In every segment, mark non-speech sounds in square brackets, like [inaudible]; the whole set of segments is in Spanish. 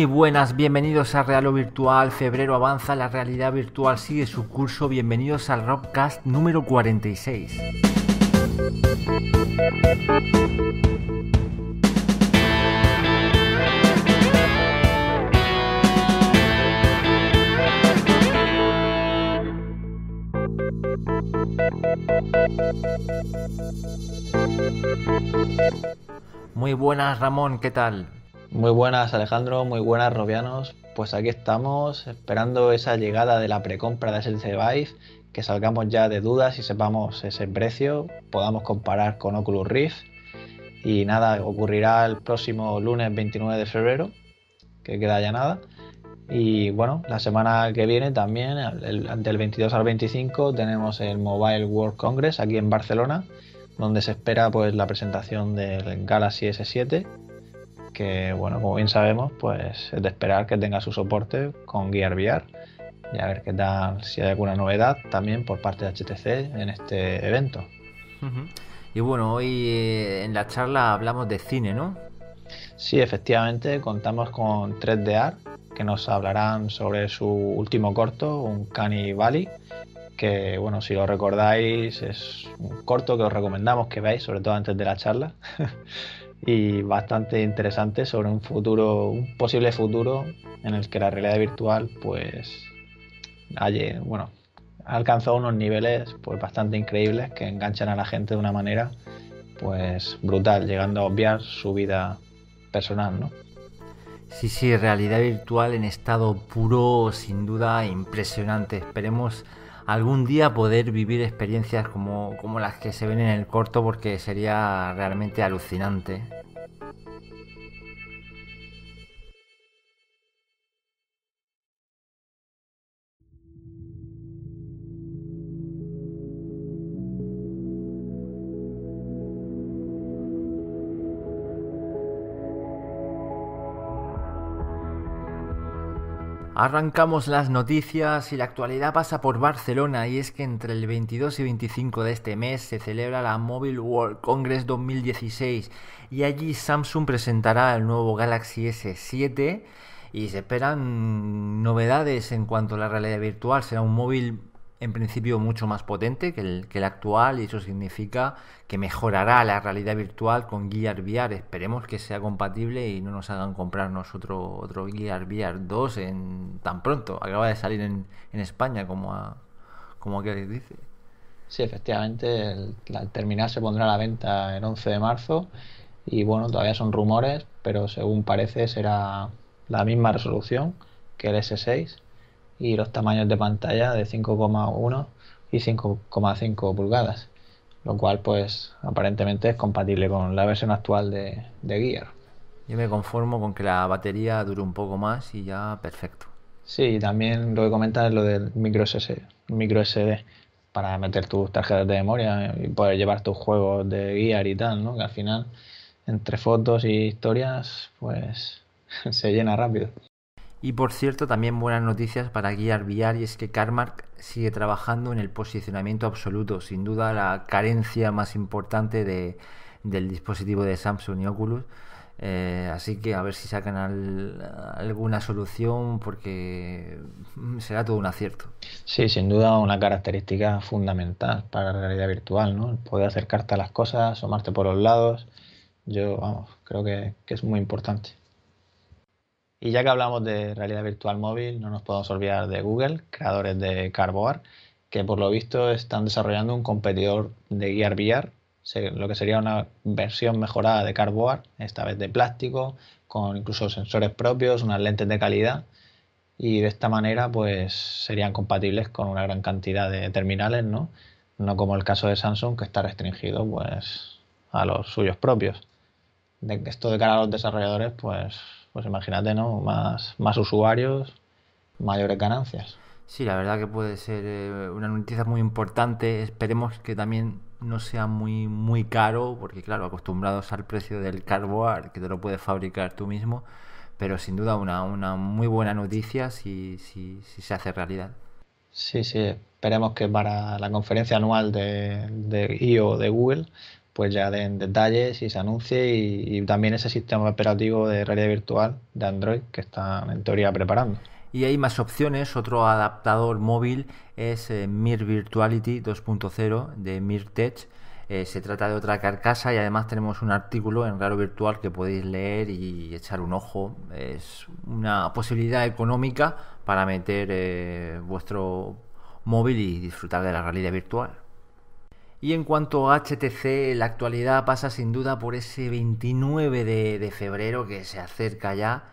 Muy buenas, bienvenidos a Realo Virtual. Febrero avanza, la realidad virtual sigue su curso. Bienvenidos al Robcast número 46. Muy buenas, Ramón, ¿qué tal? Muy buenas Alejandro, muy buenas Robianos. Pues aquí estamos esperando esa llegada de la precompra de SLC Vive, que salgamos ya de dudas y sepamos ese precio, podamos comparar con Oculus Rift. Y nada, ocurrirá el próximo lunes 29 de febrero, que queda ya nada. Y bueno, la semana que viene también, el, del 22 al 25, tenemos el Mobile World Congress aquí en Barcelona, donde se espera pues la presentación del Galaxy S7 que bueno, como bien sabemos, pues es de esperar que tenga su soporte con Gear VR y a ver qué tal, si hay alguna novedad también por parte de HTC en este evento. Y bueno, hoy eh, en la charla hablamos de cine, ¿no? Sí, efectivamente, contamos con 3DR que nos hablarán sobre su último corto, un Cani Valley, que bueno, si lo recordáis, es un corto que os recomendamos que veáis, sobre todo antes de la charla. [laughs] y bastante interesante sobre un futuro, un posible futuro en el que la realidad virtual, pues, bueno, ha alcanzado unos niveles pues bastante increíbles que enganchan a la gente de una manera pues brutal, llegando a obviar su vida personal, ¿no? Sí, sí, realidad virtual en estado puro, sin duda impresionante. Esperemos algún día poder vivir experiencias como, como las que se ven en el corto porque sería realmente alucinante Arrancamos las noticias y la actualidad pasa por Barcelona y es que entre el 22 y 25 de este mes se celebra la Mobile World Congress 2016 y allí Samsung presentará el nuevo Galaxy S7 y se esperan novedades en cuanto a la realidad virtual. Será un móvil en principio mucho más potente que el, actual y eso significa que mejorará la realidad virtual con Gear VR. Esperemos que sea compatible y no nos hagan comprarnos otro, otro Gear VR 2 en, tan pronto. Acaba de salir en, España, como, a, como que dice. Sí, efectivamente, el, el terminal se pondrá a la venta el 11 de marzo y bueno, todavía son rumores, pero según parece será la misma resolución que el S6 y los tamaños de pantalla de 5,1 y 5,5 pulgadas, lo cual pues aparentemente es compatible con la versión actual de, Gear. Yo me conformo con que la batería dure un poco más y ya perfecto. Sí, también lo que comentas es lo del micro SD, micro SD para meter tus tarjetas de memoria y poder llevar tus juegos de Gear y tal, ¿no? Que al final entre fotos y historias pues [laughs] se llena rápido. Y por cierto, también buenas noticias para Guiar VR y es que Carmark sigue trabajando en el posicionamiento absoluto, sin duda la carencia más importante de, del dispositivo de Samsung y Oculus. Eh, así que a ver si sacan alguna solución porque mm, será todo un acierto. Sí, sin duda una característica fundamental para la realidad virtual, ¿no? poder acercarte a las cosas, asomarte por los lados. Yo, vamos, creo que es muy importante. Y ya que hablamos de realidad virtual móvil, no nos podemos olvidar de Google, creadores de Cardboard, que por lo visto están desarrollando un competidor de Gear VR, lo que sería una versión mejorada de Cardboard, esta vez de plástico, con incluso sensores propios, unas lentes de calidad. Y de esta manera, pues serían compatibles con una gran cantidad de terminales, ¿no? como el caso de Samsung, que está restringido pues, a los suyos propios. esto de cara a los desarrolladores, pues pues imagínate, ¿no? Más, más usuarios, mayores ganancias. Sí, la verdad que puede ser eh, una noticia muy importante. Esperemos que también no sea muy, muy caro, porque claro, acostumbrados al precio del cardboard que te lo puedes fabricar tú mismo, pero sin duda una, una muy buena noticia si, se hace realidad. Sí, sí, esperemos que para la conferencia anual de, de IO de Google pues ya den detalles y se anuncie y, también ese sistema operativo de realidad virtual de Android que están en teoría preparando. Y hay más opciones, otro adaptador móvil es eh, Mir Virtuality 2.0 de Mirtech. Eh, se trata de otra carcasa y además tenemos un artículo en Raro Virtual que podéis leer y echar un ojo. Es una posibilidad económica para meter eh, vuestro móvil y disfrutar de la realidad virtual. Y en cuanto a HTC, la actualidad pasa sin duda por ese 29 de, febrero que se acerca ya.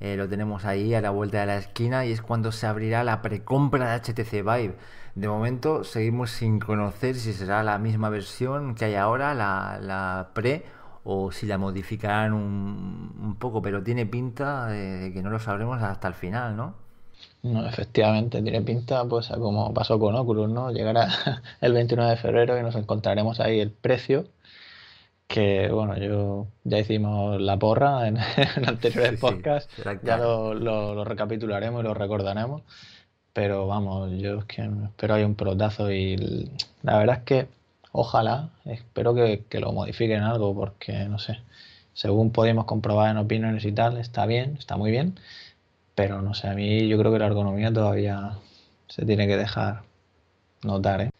Eh, lo tenemos ahí a la vuelta de la esquina y es cuando se abrirá la precompra de HTC Vive. De momento seguimos sin conocer si será la misma versión que hay ahora, la, pre, o si la modificarán un, poco, pero tiene pinta de que no lo sabremos hasta el final, ¿no? No, efectivamente, tiene pinta, pues, como pasó con Oculus, ¿no? Llegará [laughs] el 21 de febrero y nos encontraremos ahí el precio. Que bueno, yo ya hicimos la porra en, [laughs] el anteriores podcast podcasts, ya lo, lo, recapitularemos y lo recordaremos. Pero vamos, yo es que espero hay un pelotazo y la verdad es que ojalá, espero que, lo modifiquen algo, porque no sé, según podemos comprobar en opiniones y tal, está bien, está muy bien pero no sé, a mí yo creo que la ergonomía todavía se tiene que dejar notar. ¿eh?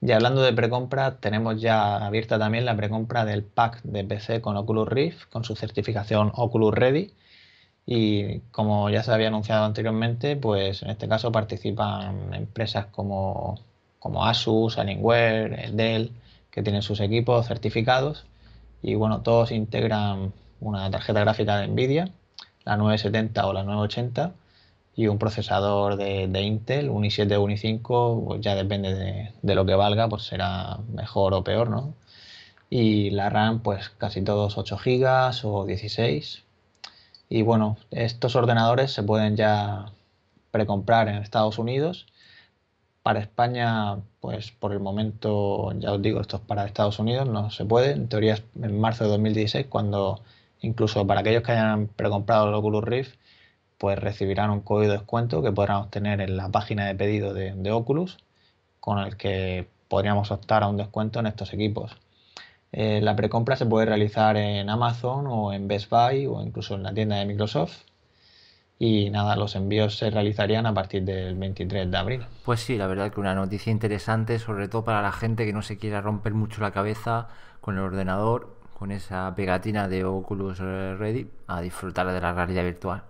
Y hablando de precompra, tenemos ya abierta también la precompra del pack de PC con Oculus Rift, con su certificación Oculus Ready. Y como ya se había anunciado anteriormente, pues en este caso participan empresas como, como Asus, Alienware, Dell, que tienen sus equipos certificados. Y bueno, todos integran una tarjeta gráfica de Nvidia la 970 o la 980 y un procesador de, Intel, un i7 o un i5, pues ya depende de, de, lo que valga, pues será mejor o peor, ¿no? Y la RAM, pues casi todos 8 GB o 16. Y bueno, estos ordenadores se pueden ya precomprar en Estados Unidos. Para España, pues por el momento, ya os digo, esto es para Estados Unidos, no se puede. En teoría en marzo de 2016 cuando Incluso para aquellos que hayan precomprado el Oculus Rift, pues recibirán un código de descuento que podrán obtener en la página de pedido de, Oculus, con el que podríamos optar a un descuento en estos equipos. Eh, la precompra se puede realizar en Amazon o en Best Buy o incluso en la tienda de Microsoft. Y nada, los envíos se realizarían a partir del 23 de abril. Pues sí, la verdad que una noticia interesante, sobre todo para la gente que no se quiera romper mucho la cabeza con el ordenador con esa pegatina de Oculus Ready a disfrutar de la realidad virtual.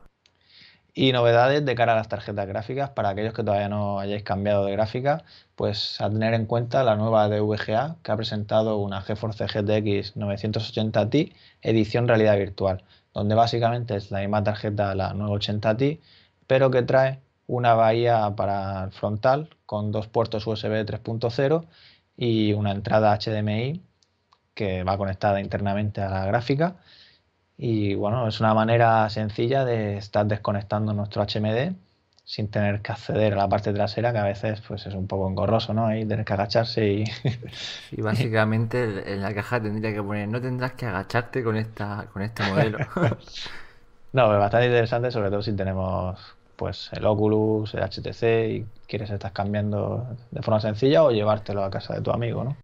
Y novedades de cara a las tarjetas gráficas, para aquellos que todavía no hayáis cambiado de gráfica, pues a tener en cuenta la nueva DVGA que ha presentado una GeForce GTX 980 Ti edición realidad virtual, donde básicamente es la misma tarjeta, la 980 Ti, pero que trae una bahía para el frontal con dos puertos USB 3.0 y una entrada HDMI que va conectada internamente a la gráfica. Y bueno, es una manera sencilla de estar desconectando nuestro HMD sin tener que acceder a la parte trasera, que a veces pues es un poco engorroso, ¿no? Ahí tener que agacharse y... [laughs] y básicamente en la caja tendría que poner, no tendrás que agacharte con, esta, con este modelo. [laughs] no, es bastante interesante, sobre todo si tenemos pues el Oculus, el HTC y quieres estar cambiando de forma sencilla o llevártelo a casa de tu amigo, ¿no?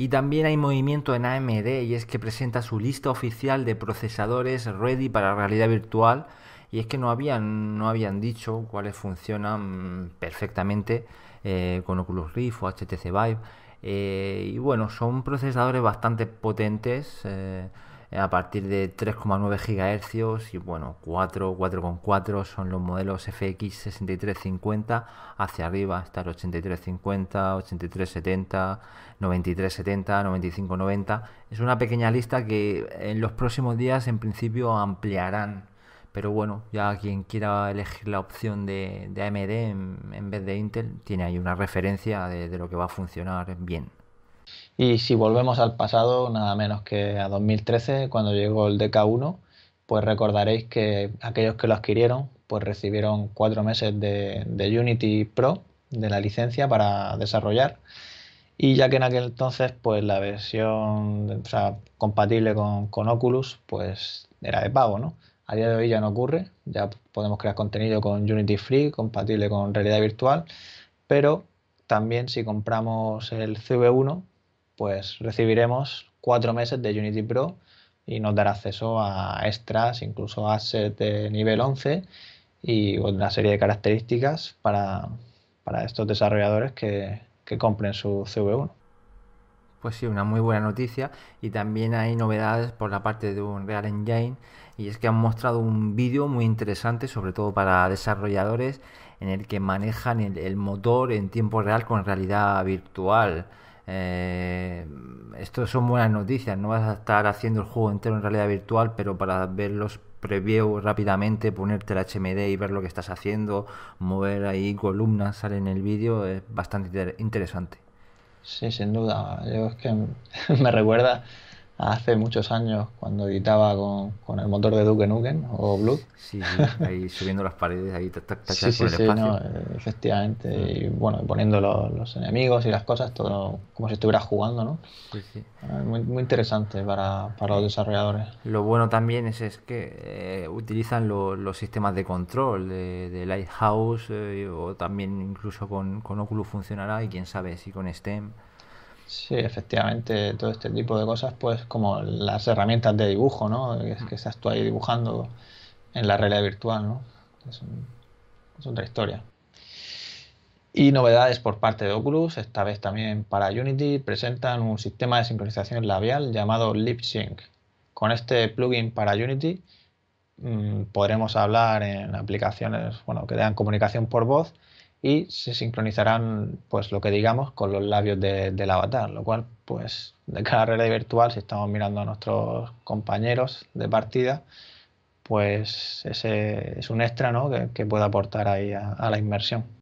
Y también hay movimiento en AMD y es que presenta su lista oficial de procesadores ready para realidad virtual y es que no habían, no habían dicho cuáles funcionan perfectamente eh, con Oculus Rift o HTC Vive. Eh, y bueno, son procesadores bastante potentes. Eh, eh, a partir de 3,9 GHz y bueno, 4, 4,4 son los modelos FX 6350 hacia arriba, estar 8350, 8370, 9370, 9590. Es una pequeña lista que en los próximos días en principio ampliarán. Pero bueno, ya quien quiera elegir la opción de, AMD en, vez de Intel, tiene ahí una referencia de lo que va a funcionar bien. Y si volvemos al pasado, nada menos que a 2013, cuando llegó el DK1, pues recordaréis que aquellos que lo adquirieron, pues recibieron cuatro meses de, Unity Pro, de la licencia para desarrollar. Y ya que en aquel entonces, pues la versión compatible con, con Oculus, pues era de pago, ¿no? A día de hoy ya no ocurre, ya podemos crear contenido con Unity Free, compatible con realidad virtual, pero también si compramos el CV1, pues recibiremos cuatro meses de Unity Pro y nos dará acceso a extras, incluso assets de nivel 11 y una serie de características para, estos desarrolladores que, compren su CV1. Pues sí, una muy buena noticia. Y también hay novedades por la parte de un Real Engine. Y es que han mostrado un vídeo muy interesante, sobre todo para desarrolladores, en el que manejan el motor en tiempo real con realidad virtual. Eh, esto son buenas noticias, no vas a estar haciendo el juego entero en realidad virtual, pero para ver los previews rápidamente, ponerte el HMD y ver lo que estás haciendo, mover ahí columnas, Salen en el vídeo, es bastante interesante. Sí, sin duda. Yo es que [laughs] me recuerda hace muchos años cuando editaba con, el motor de Duke Nukem o Blue. Sí, ahí [laughs] subiendo las paredes, ahí te el espacio. efectivamente, ah. y bueno, poniendo los, enemigos y las cosas, todo como si estuvieras jugando, ¿no? Ah, muy, interesante para, los desarrolladores. Lo bueno también es, que eh, utilizan los sistemas de control de, Lighthouse eh, o también incluso con, con Oculus funcionará y quién sabe si con STEM. Sí, efectivamente, todo este tipo de cosas, pues como las herramientas de dibujo, ¿no? Que, mm. estás tú ahí dibujando en la realidad virtual, ¿no? Es, otra historia. Y novedades por parte de Oculus, esta vez también para Unity, presentan un sistema de sincronización labial llamado LipSync. Con este plugin para Unity mm, podremos hablar en aplicaciones bueno, que dan comunicación por voz y se sincronizarán pues lo que digamos con los labios del avatar, lo cual pues de cada realidad virtual si estamos mirando a nuestros compañeros de partida pues ese es un extra ¿no? que, que puede aportar ahí a la inmersión.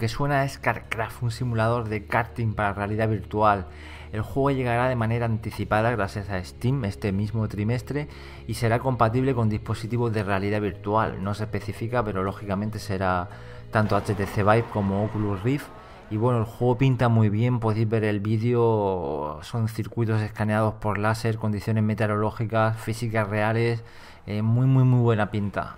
que suena es Carcraft, un simulador de karting para realidad virtual. El juego llegará de manera anticipada gracias a Steam este mismo trimestre y será compatible con dispositivos de realidad virtual. No se especifica, pero lógicamente será tanto HTC Vive como Oculus Rift. Y bueno, el juego pinta muy bien, podéis ver el vídeo, son circuitos escaneados por láser, condiciones meteorológicas, físicas reales, eh, muy muy muy buena pinta.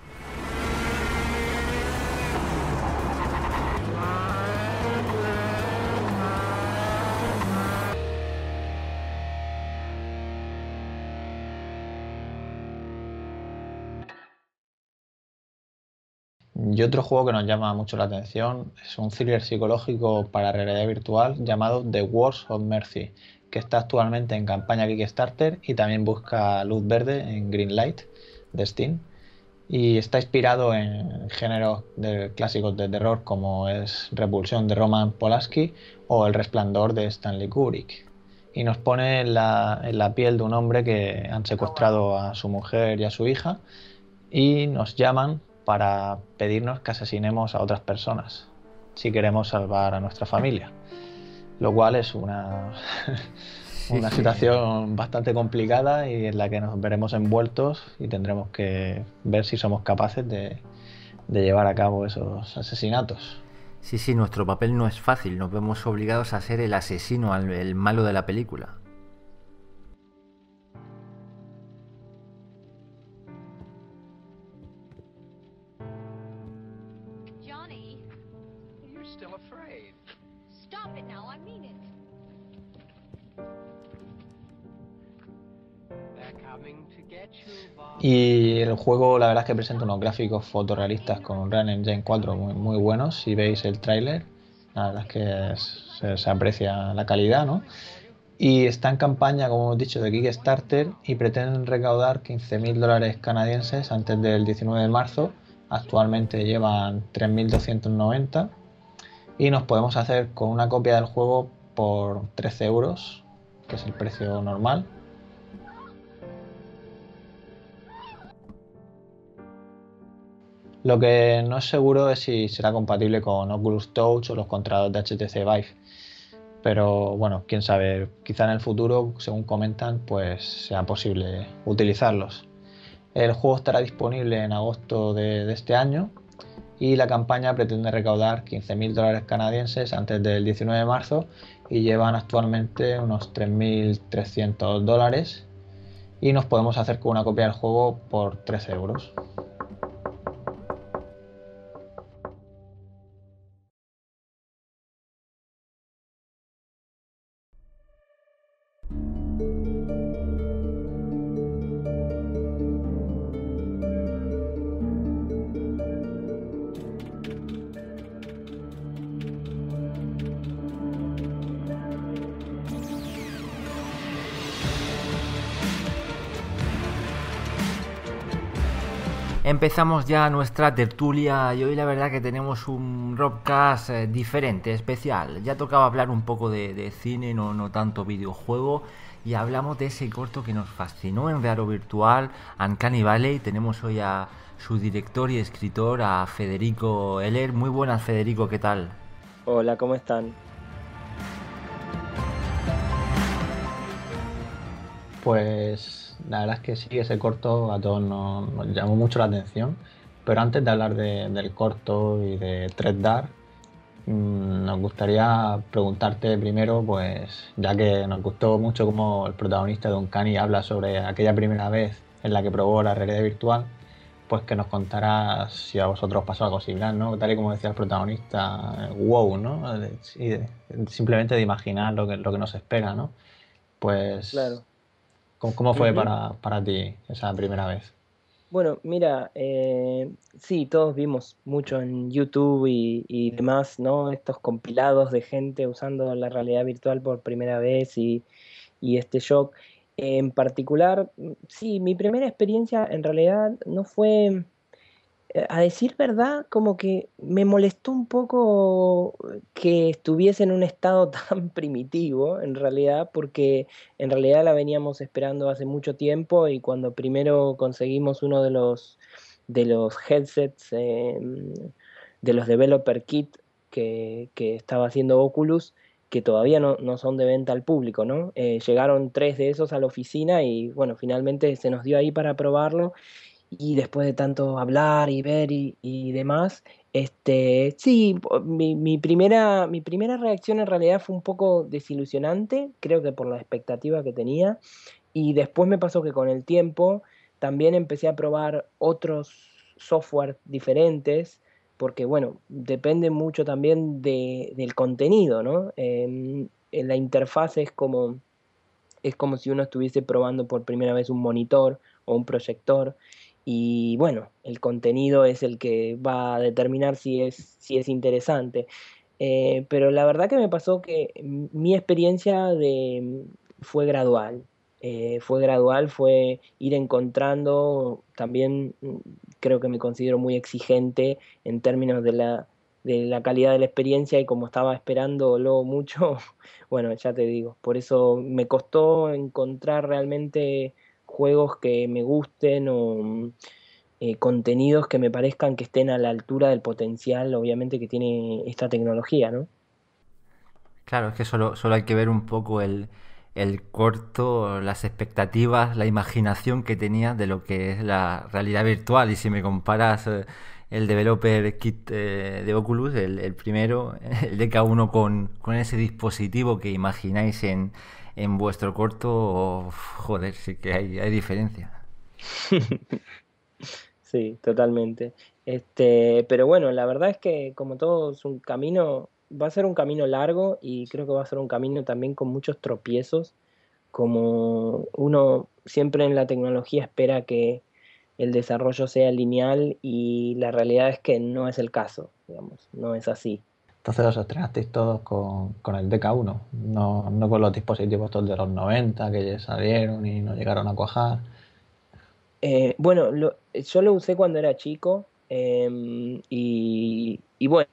Y otro juego que nos llama mucho la atención es un thriller psicológico para realidad virtual llamado The Wars of Mercy, que está actualmente en campaña Kickstarter y también busca luz verde en Greenlight de Steam. Y está inspirado en géneros de clásicos de terror como es Repulsión de Roman Polanski o El Resplandor de Stanley Kubrick. Y nos pone en la, en la piel de un hombre que han secuestrado a su mujer y a su hija y nos llaman para pedirnos que asesinemos a otras personas si queremos salvar a nuestra familia. Lo cual es una, [laughs] situación bastante complicada y en la que nos veremos envueltos y tendremos que ver si somos capaces de, de llevar a cabo esos asesinatos. Sí, sí, nuestro papel no es fácil, nos vemos obligados a ser el asesino, el malo de la película. Y el juego, la verdad es que presenta unos gráficos fotorrealistas con un Run Engine 4 muy, buenos. Si veis el tráiler, la verdad es que se, se, aprecia la calidad, ¿no? Y está en campaña, como hemos dicho, de Kickstarter y pretenden recaudar 15.000 dólares canadienses antes del 19 de marzo. Actualmente llevan 3.290 y nos podemos hacer con una copia del juego por 13 euros, que es el precio normal Lo que no es seguro es si será compatible con Oculus Touch o los contratos de HTC Vive. Pero bueno, quién sabe, quizá en el futuro, según comentan, pues sea posible utilizarlos. El juego estará disponible en agosto de, este año y la campaña pretende recaudar 15.000 dólares canadienses antes del 19 de marzo y llevan actualmente unos 3.300 dólares y nos podemos hacer con una copia del juego por 13 euros. empezamos ya nuestra tertulia y hoy la verdad que tenemos un rockcast eh, diferente, especial. Ya tocaba hablar un poco de, cine, no, no tanto videojuego y hablamos de ese corto que nos fascinó en Rearo Virtual, Uncanny Valley. Tenemos hoy a su director y escritor, a Federico Heller. Muy buenas, Federico, ¿qué tal? Hola, ¿cómo están? pues la verdad es que sí, ese corto a todos nos, llamó mucho la atención. Pero antes de hablar del corto y de tres dar, mm, nos gustaría preguntarte primero, pues ya que nos gustó mucho cómo el protagonista de Uncanny habla sobre aquella primera vez en la que probó la realidad virtual, pues que nos contarás si a vosotros pasó algo similar, ¿no? Tal y como decía el protagonista, wow, ¿no? simplemente de imaginar lo que, lo que nos espera, ¿no? Pues claro. ¿Cómo, fue para, para, ti esa primera vez? Bueno, mira, eh, sí, todos vimos mucho en YouTube y, y, demás, ¿no? Estos compilados de gente usando la realidad virtual por primera vez y, y este shock. En particular, sí, mi primera experiencia en realidad no fue eh, a decir verdad, como que me molestó un poco eh, que estuviese en un estado [laughs] tan primitivo, en realidad, porque en realidad la veníamos esperando hace mucho tiempo y cuando primero conseguimos uno de los, de los headsets, em, de los developer kit que, estaba haciendo Oculus, que todavía no, son de venta al público, ¿no? Eh, llegaron tres de esos a la oficina y bueno, finalmente se nos dio ahí para probarlo y después de tanto hablar y ver y, demás, este, sí, mi, primera, mi primera reacción en realidad fue un poco desilusionante, creo que por la expectativa que tenía, y después me pasó que con el tiempo también empecé a probar otros software diferentes, porque bueno, depende mucho también del contenido, ¿no? Em, en la interfaz es como, es como si uno estuviese probando por primera vez un monitor o un proyector y bueno, el contenido es el que va a determinar si es, si es interesante. Eh, pero la verdad que me pasó que mi experiencia de, fue gradual. Eh, fue gradual, fue ir encontrando, también mm, creo que me considero muy exigente en términos de la, de la calidad de la experiencia y como estaba esperando luego mucho, [laughs] bueno, ya te digo, por eso me costó encontrar realmente juegos que me gusten o mm, eh, contenidos que me parezcan que estén a la altura del potencial, obviamente, que tiene esta tecnología, ¿no? Claro, es que solo, solo hay que ver un poco el, el corto, las expectativas, la imaginación que tenía de lo que es la realidad virtual. Y si me comparas eh, el developer kit eh, de Oculus, el, primero, [laughs] el DK1, con, con, ese dispositivo que imagináis en, en vuestro corto, joder, sí que hay, hay diferencia. [laughs] sí, totalmente. Este, pero bueno, la verdad es que como todo es un camino, va a ser un camino largo y creo que va a ser un camino también con muchos tropiezos, como uno siempre en la tecnología espera que el desarrollo sea lineal y la realidad es que no es el caso, digamos, no es así. Entonces los estrenasteis todos con, el DK1, no, con los dispositivos todos de los 90 que ya salieron y no llegaron a cuajar. Eh, bueno, yo lo usé cuando era chico em, y, bueno,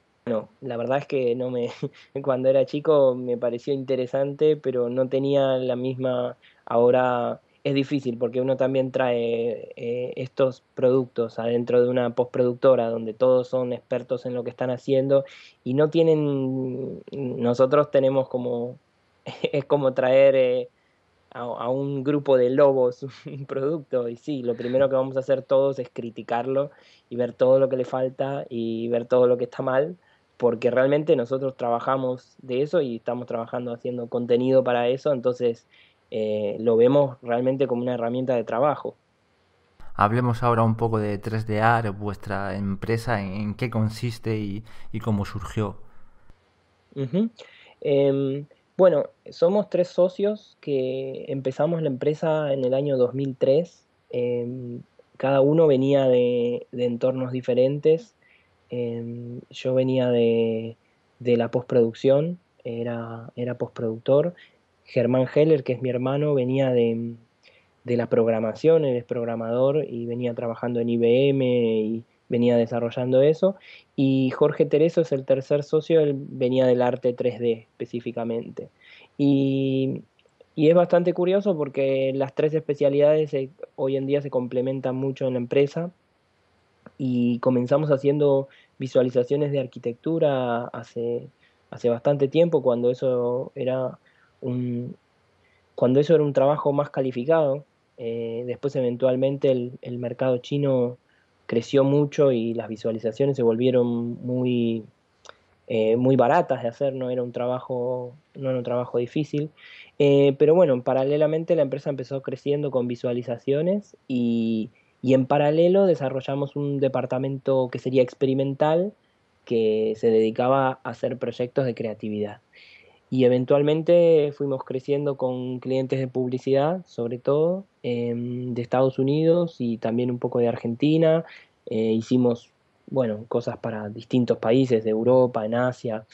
la verdad es que no me [laughs] cuando era chico me pareció interesante, pero no tenía la misma ahora es difícil porque uno también trae eh, estos productos adentro de una postproductora donde todos son expertos en lo que están haciendo y no tienen, nosotros tenemos como, [laughs] es como traer eh, a, a, un grupo de lobos [laughs] un producto y sí, lo primero que vamos a hacer todos es criticarlo y ver todo lo que le falta y ver todo lo que está mal porque realmente nosotros trabajamos de eso y estamos trabajando haciendo contenido para eso, entonces eh, lo vemos realmente como una herramienta de trabajo. Hablemos ahora un poco de 3DAR, vuestra empresa, en, qué consiste y, cómo surgió. Em, bueno, somos tres socios que empezamos la empresa en el año 2003. Em, cada uno venía de, entornos diferentes. Em, yo venía de, la postproducción, era, era postproductor. Germán Heller, que es mi hermano, venía de, la programación, él es programador y venía trabajando en IBM y venía desarrollando eso. Y Jorge Tereso es el tercer socio, él venía del arte 3D específicamente. Y, es bastante curioso porque las tres especialidades eh, hoy en día se complementan mucho en la empresa y comenzamos haciendo visualizaciones de arquitectura hace, hace bastante tiempo cuando eso era cuando eso era un trabajo más calificado, eh, después eventualmente el, mercado chino creció mucho y las visualizaciones se volvieron muy, eh, muy baratas de hacer, no era un trabajo, no un trabajo difícil. Eh, pero bueno, paralelamente la empresa empezó creciendo con visualizaciones y en paralelo desarrollamos un departamento que sería experimental que se dedicaba a hacer proyectos de creatividad. Y eventualmente fuimos creciendo con clientes de publicidad, sobre todo, em, de Estados Unidos y también un poco de Argentina. Eh, hicimos, bueno, cosas para distintos países de Europa, en Asia.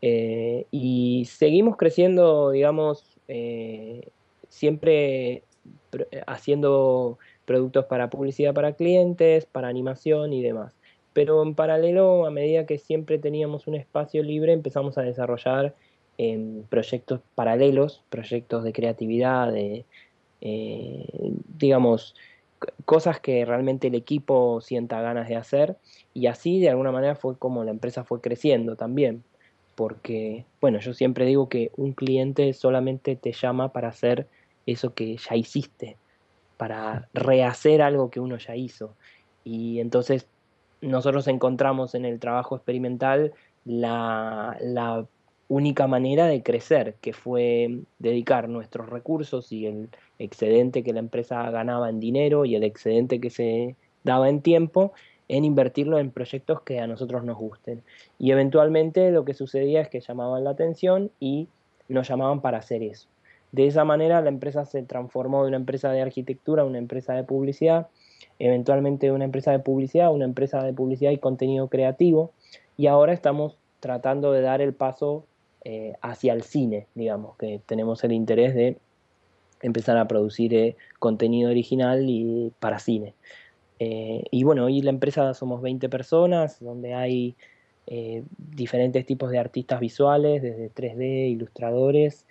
Eh, y seguimos creciendo, digamos, eh, siempre haciendo productos para publicidad para clientes, para animación y demás. Pero en paralelo, a medida que siempre teníamos un espacio libre, empezamos a desarrollar proyectos paralelos, proyectos de creatividad, de, eh, digamos, cosas que realmente el equipo sienta ganas de hacer. Y así, de alguna manera, fue como la empresa fue creciendo también. Porque, bueno, yo siempre digo que un cliente solamente te llama para hacer eso que ya hiciste, para rehacer algo que uno ya hizo. Y entonces nosotros encontramos en el trabajo experimental la, la única manera de crecer, que fue dedicar nuestros recursos y el excedente que la empresa ganaba en dinero y el excedente que se daba en tiempo en invertirlo en proyectos que a nosotros nos gusten. Y eventualmente lo que sucedía es que llamaban la atención y nos llamaban para hacer eso. De esa manera la empresa se transformó de una empresa de arquitectura a una empresa de publicidad, eventualmente de una empresa de publicidad a una empresa de publicidad y contenido creativo. Y ahora estamos tratando de dar el paso eh, hacia el cine, digamos, que tenemos el interés de empezar a producir eh, contenido original y para cine. Eh, y bueno, hoy la empresa somos 20 personas, donde hay diferentes tipos de artistas visuales, desde 3D, ilustradores.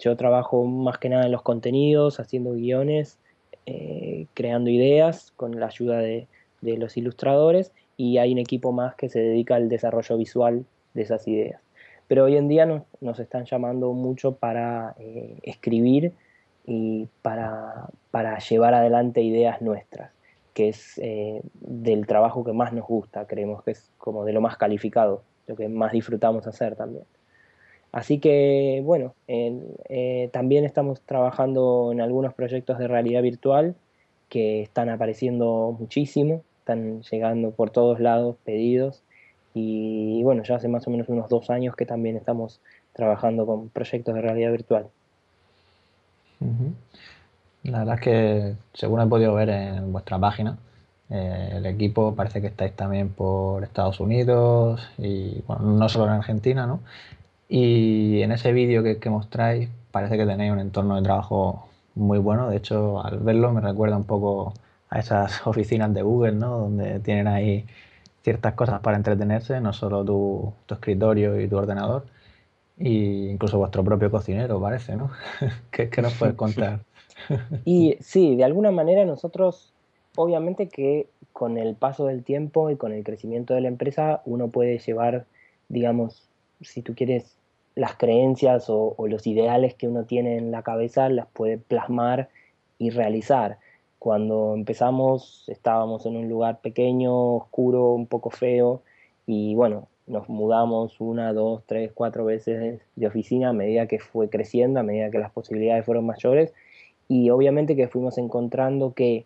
yo trabajo más que nada en los contenidos, haciendo guiones, creando ideas con la ayuda de los ilustradores y hay un equipo más que se dedica al desarrollo visual de esas ideas pero hoy en día nos, nos están llamando mucho para eh, escribir y para, llevar adelante ideas nuestras, que es eh, del trabajo que más nos gusta, creemos que es como de lo más calificado, lo que más disfrutamos hacer también. Así que bueno, eh, también estamos trabajando en algunos proyectos de realidad virtual que están apareciendo muchísimo, están llegando por todos lados pedidos y bueno, ya hace más o menos unos dos años que también estamos trabajando con proyectos de realidad virtual. La verdad es que, según he podido ver en vuestra página, eh, el equipo parece que estáis también por Estados Unidos y no solo en Argentina, ¿no? Y en ese vídeo que, mostráis parece que tenéis un entorno de trabajo muy bueno. De hecho, al verlo me recuerda un poco a esas [laughs] oficinas de Google, ¿no? Donde tienen ahí ciertas cosas para entretenerse, no solo tu, escritorio y tu ordenador, y e incluso vuestro propio cocinero, parece, ¿no? [laughs] ¿Qué, nos puedes contar? [laughs] y sí, de alguna manera nosotros, obviamente que con el paso del tiempo y con el crecimiento de la empresa, uno puede llevar, digamos, si tú quieres, las creencias o, o los ideales que uno tiene en la cabeza, las puede plasmar y realizar. Cuando empezamos estábamos en un lugar pequeño, oscuro, un poco feo y bueno, nos mudamos una, dos, tres, cuatro veces de oficina a medida que fue creciendo, a medida que las posibilidades fueron mayores y obviamente que fuimos encontrando que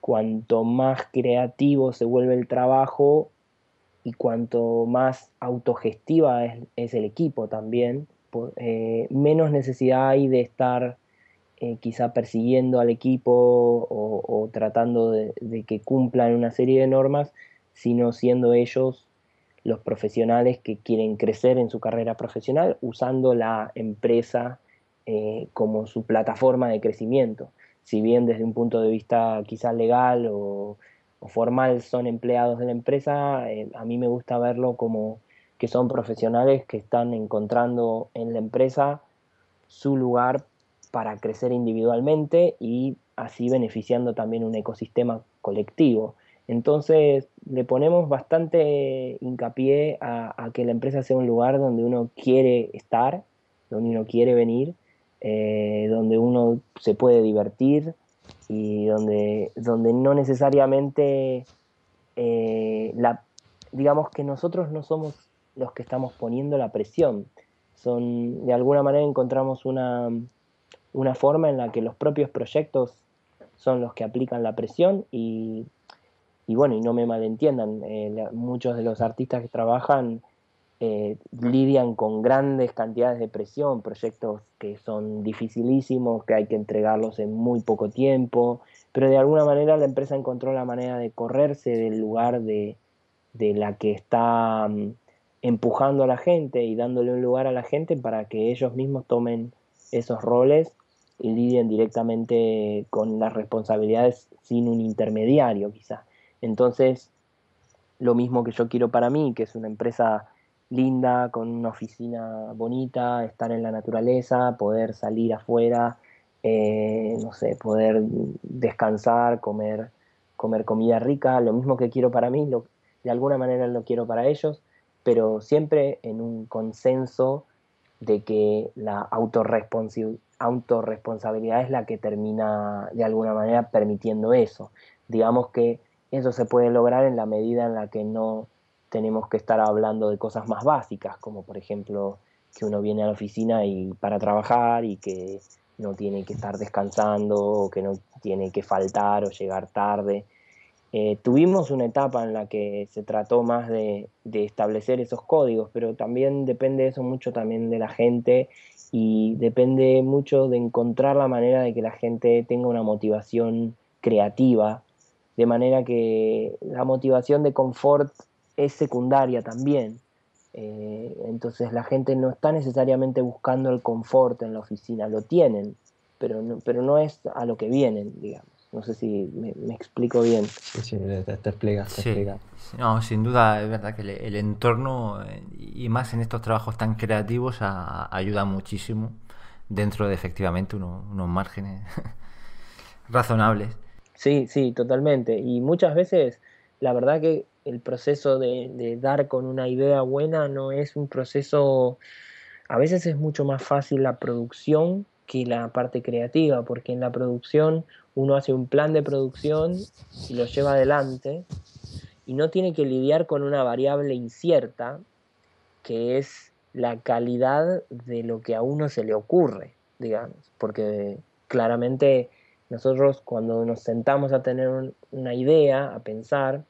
cuanto más creativo se vuelve el trabajo y cuanto más autogestiva es, el equipo también, eh, menos necesidad hay de estar eh, quizá persiguiendo al equipo o, tratando de, que cumplan una serie de normas, sino siendo ellos los profesionales que quieren crecer en su carrera profesional usando la empresa eh, como su plataforma de crecimiento. Si bien desde un punto de vista quizá legal o, formal son empleados de la empresa, eh, a mí me gusta verlo como que son profesionales que están encontrando en la empresa su lugar para crecer individualmente y así beneficiando también un ecosistema colectivo. Entonces le ponemos bastante hincapié a, que la empresa sea un lugar donde uno quiere estar, donde uno quiere venir, eh, donde uno se puede divertir y donde, donde no necesariamente eh, la, digamos que nosotros no somos los que estamos poniendo la presión. Son, de alguna manera encontramos una, una forma en la que los propios proyectos son los que aplican la presión y, bueno, y no me malentiendan, eh, muchos de los artistas que trabajan eh, lidian con grandes cantidades de presión, proyectos que son dificilísimos, que hay que entregarlos en muy poco tiempo, pero de alguna manera la empresa encontró la manera de correrse del lugar de, la que está mm, empujando a la gente y dándole un lugar a la gente para que ellos mismos tomen esos roles y lidian directamente con las responsabilidades sin un intermediario quizá. Entonces, lo mismo que yo quiero para mí, que es una empresa linda, con una oficina bonita, estar en la naturaleza, poder salir afuera, eh, no sé, poder descansar, comer, comer comida rica, lo mismo que quiero para mí, lo, de alguna manera lo quiero para ellos, pero siempre en un consenso de que la autorresponsabilidad autorresponsabilidad es la que termina de alguna manera permitiendo eso. Digamos que eso se puede lograr en la medida en la que no tenemos que estar hablando de cosas más básicas, como por ejemplo que uno viene a la oficina y para trabajar y que no tiene que estar descansando o que no tiene que faltar o llegar tarde. Eh, tuvimos una etapa en la que se trató más de, establecer esos códigos, pero también depende eso mucho también de la gente y depende mucho de encontrar la manera de que la gente tenga una motivación creativa, de manera que la motivación de confort es secundaria también. Eh, entonces la gente no está necesariamente buscando el confort en la oficina, lo tienen, pero pero no es a lo que vienen, digamos. No sé si me, explico bien. Sí, sí, te, te No, sin duda es verdad que el, entorno, eh, y más en estos trabajos tan creativos, ayuda muchísimo dentro de efectivamente unos márgenes [laughs] razonables. Sí, sí, totalmente. Y muchas veces, la verdad que el proceso de, dar con una idea buena no es un proceso, a veces es mucho más fácil la producción que la parte creativa, porque en la producción uno hace un plan de producción y lo lleva adelante y no tiene que lidiar con una variable incierta que es la calidad de lo que a uno se le ocurre, digamos, porque claramente nosotros cuando nos sentamos a tener una idea, a pensar,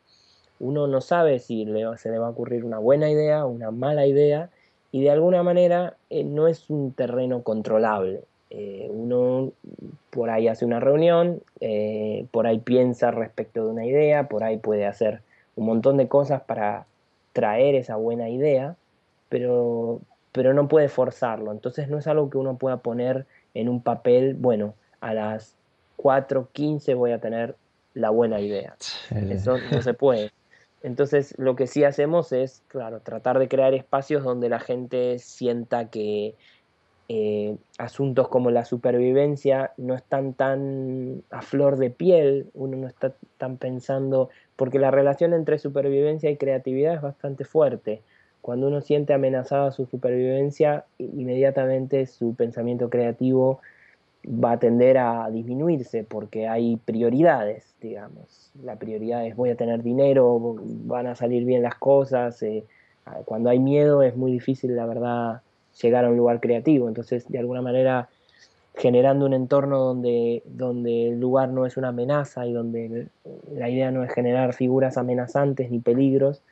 uno no sabe si se le va a ocurrir una buena idea, una mala idea, y de alguna manera eh, no es un terreno controlable. Eh, uno por ahí hace una reunión, eh, por ahí piensa respecto de una idea, por ahí puede hacer un montón de cosas para traer esa buena idea, pero, pero no puede forzarlo. Entonces no es algo que uno pueda poner en un papel, bueno, a las 4.15 voy a tener la buena idea. Eso no se puede. Entonces lo que sí hacemos es, claro, tratar de crear espacios donde la gente sienta que eh, asuntos como la supervivencia no están tan a flor de piel, uno no está tan pensando, porque la relación entre supervivencia y creatividad es bastante fuerte. Cuando uno siente amenazada su supervivencia, inmediatamente su pensamiento creativo va a tender a disminuirse porque hay prioridades, digamos. La prioridad es voy a tener dinero, van a salir bien las cosas. Eh, cuando hay miedo es muy difícil, la verdad, llegar a un lugar creativo. Entonces, de alguna manera, generando un entorno donde, donde el lugar no es una amenaza y donde la idea no es generar figuras amenazantes ni peligros.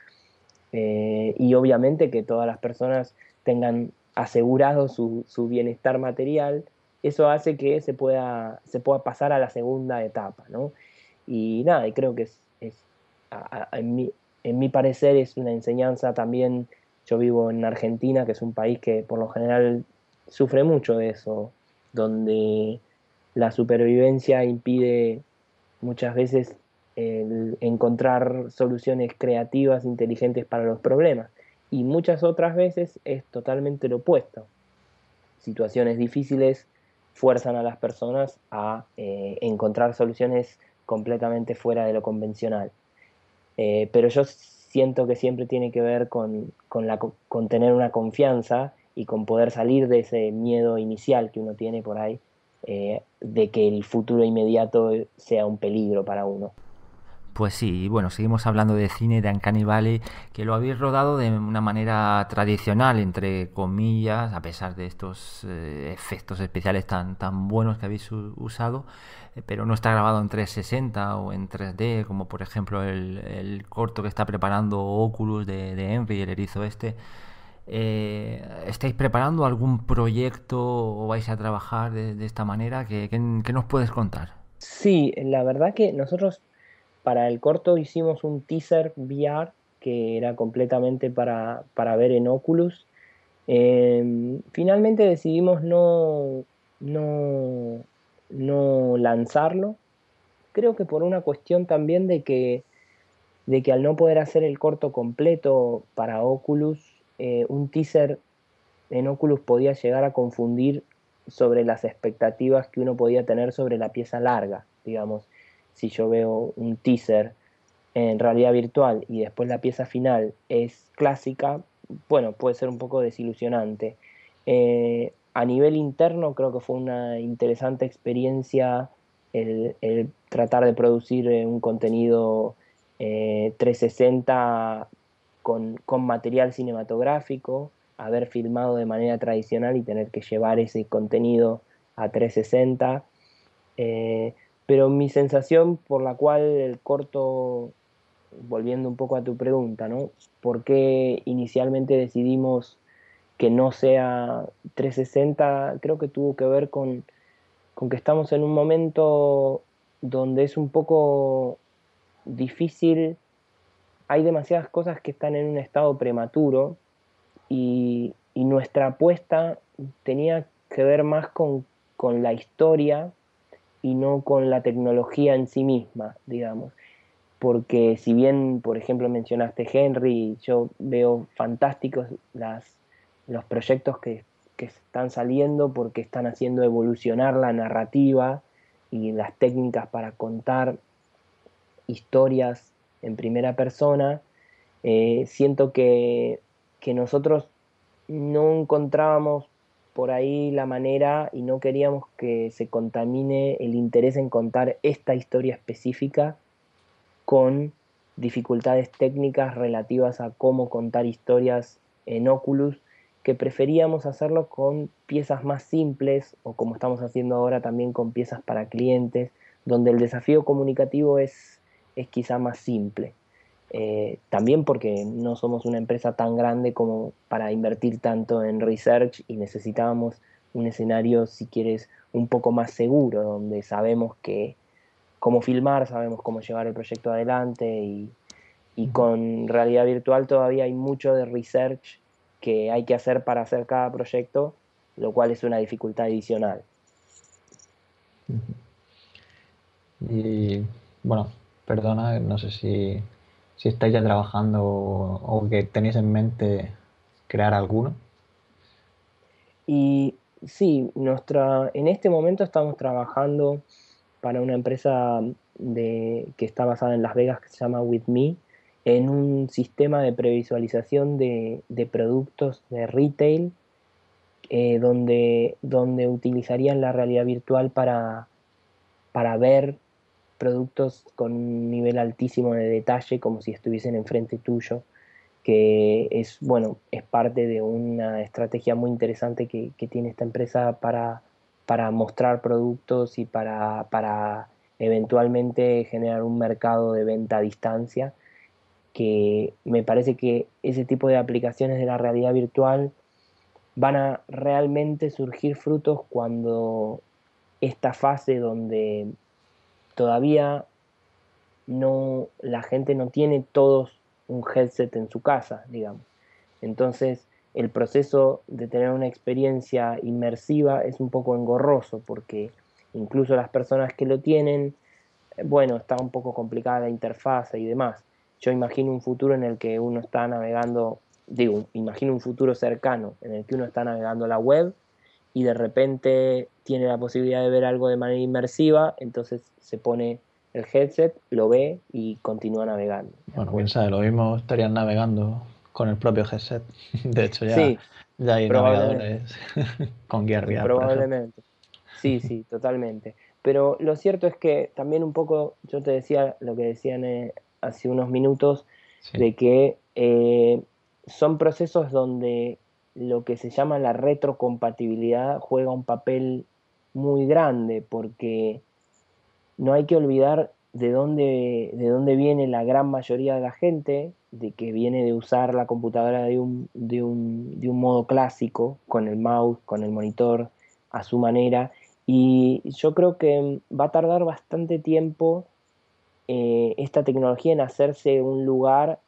Eh, y obviamente que todas las personas tengan asegurado su, bienestar material, eso hace que se pueda, se pueda pasar a la segunda etapa. Y nada, y creo que es, en, mi, en mi parecer es una enseñanza también yo vivo en Argentina, que es un país que por lo general sufre mucho de eso, donde la supervivencia impide muchas veces eh, encontrar soluciones creativas, inteligentes para los problemas. Y muchas otras veces es totalmente lo opuesto. Situaciones difíciles fuerzan a las personas a eh, encontrar soluciones completamente fuera de lo convencional. Eh, pero yo siento que siempre tiene que ver con, con, con tener una confianza y con poder salir de ese miedo inicial que uno tiene por ahí eh, de que el futuro inmediato sea un peligro para uno. Pues sí, bueno, seguimos hablando de cine de Uncanny Valley, que lo habéis rodado de una manera tradicional, entre comillas, a pesar de estos eh, efectos especiales tan, tan buenos que habéis usado, eh, pero no está grabado en 360 o en 3D, como por ejemplo el, corto que está preparando Oculus de, Henry, el erizo este. Eh, ¿Estáis preparando algún proyecto o vais a trabajar de, esta manera? qué nos puedes contar? Sí, la verdad que nosotros para el corto hicimos un teaser VR que era completamente para, para ver en Oculus. Em, finalmente decidimos no, no, no lanzarlo. Creo que por una cuestión también de que, de que al no poder hacer el corto completo para Oculus, eh, un teaser en Oculus podía llegar a confundir sobre las expectativas que uno podía tener sobre la pieza larga, digamos si yo veo un teaser en realidad virtual y después la pieza final es clásica, bueno, puede ser un poco desilusionante. Eh, a nivel interno creo que fue una interesante experiencia el, tratar de producir eh, un contenido 360 eh, con, material cinematográfico, haber filmado de manera tradicional y tener que llevar ese contenido a 360. Pero mi sensación por la cual el corto, volviendo un poco a tu pregunta, ¿no? ¿Por qué inicialmente decidimos que no sea 360? Creo que tuvo que ver con, que estamos en un momento donde es un poco difícil, hay demasiadas cosas que están en un estado prematuro y, y nuestra apuesta tenía que ver más con, con la historia y no con la tecnología en sí misma, digamos. Porque si bien, por ejemplo, mencionaste Henry, yo veo fantásticos los proyectos que, están saliendo porque están haciendo evolucionar la narrativa y las técnicas para contar historias en primera persona, eh, siento que, que nosotros no encontrábamos por ahí la manera y no queríamos que se contamine el interés en contar esta historia específica con dificultades técnicas relativas a cómo contar historias en Oculus, que preferíamos hacerlo con piezas más simples o como estamos haciendo ahora también con piezas para clientes, donde el desafío comunicativo es, es quizá más simple. Eh, también porque no somos una empresa tan grande como para invertir tanto en research y necesitábamos un escenario, si quieres, un poco más seguro, donde sabemos que cómo filmar, sabemos cómo llevar el proyecto adelante y, y con realidad virtual todavía hay mucho de research que hay que hacer para hacer cada proyecto, lo cual es una dificultad adicional. Y bueno, perdona, no sé si si estáis ya trabajando o, que tenéis en mente crear alguno. Y sí, nuestra, en este momento estamos trabajando para una empresa de, que está basada en Las Vegas que se llama With Me, en un sistema de previsualización de, productos de retail eh, donde, donde utilizarían la realidad virtual para, para ver productos con un nivel altísimo de detalle, como si estuviesen enfrente tuyo, que es, bueno, es parte de una estrategia muy interesante que, tiene esta empresa para, para mostrar productos y para, para eventualmente generar un mercado de venta a distancia, que me parece que ese tipo de aplicaciones de la realidad virtual van a realmente surgir frutos cuando esta fase donde todavía no, la gente no tiene todos un headset en su casa, digamos. Entonces, el proceso de tener una experiencia inmersiva es un poco engorroso porque incluso las personas que lo tienen, eh, bueno, está un poco complicada la interfaz y demás. Yo imagino un futuro en el que uno está navegando, digo, imagino un futuro cercano en el que uno está navegando la web y de repente tiene la posibilidad de ver algo de manera inmersiva, entonces se pone el headset, lo ve y continúa navegando. Bueno, sabe, lo mismo estarían navegando con el propio headset. [laughs] De hecho, ya, hay navegadores [laughs] con guía real, Probablemente. Sí, sí, [laughs] totalmente. Pero lo cierto es que también un poco, yo te decía lo que decían eh, hace unos minutos, de que eh, son procesos donde lo que se llama la retrocompatibilidad juega un papel muy grande porque no hay que olvidar de dónde, de dónde viene la gran mayoría de la gente, de que viene de usar la computadora de un, de un, de un modo clásico, con el mouse, con el monitor, a su manera. Y yo creo que va a tardar bastante tiempo eh, esta tecnología en hacerse un lugar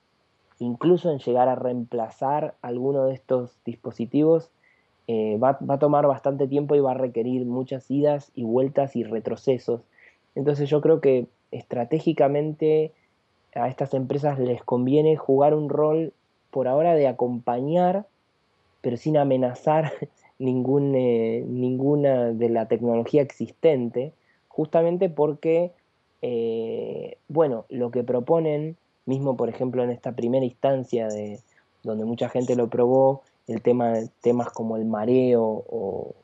incluso en llegar a reemplazar alguno de estos dispositivos, eh, va, a tomar bastante tiempo y va a requerir muchas idas y vueltas y retrocesos. Entonces yo creo que estratégicamente a estas empresas les conviene jugar un rol por ahora de acompañar, pero sin amenazar [laughs] eh, ninguna de la tecnología existente, justamente porque, eh, bueno, lo que proponen mismo por ejemplo en esta primera instancia de donde mucha gente lo probó, el tema temas como el mareo o,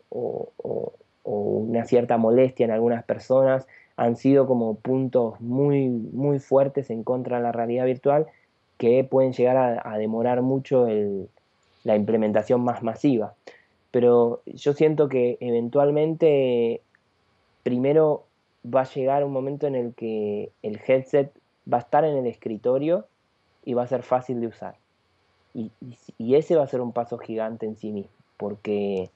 una cierta molestia en algunas personas han sido como puntos muy, muy fuertes en contra de la realidad virtual que pueden llegar a, demorar mucho la implementación más masiva. Pero yo siento que eventualmente primero va a llegar un momento en el que el headset va a estar en el escritorio y va a ser fácil de usar. Y, ese va a ser un paso gigante en sí mismo, porque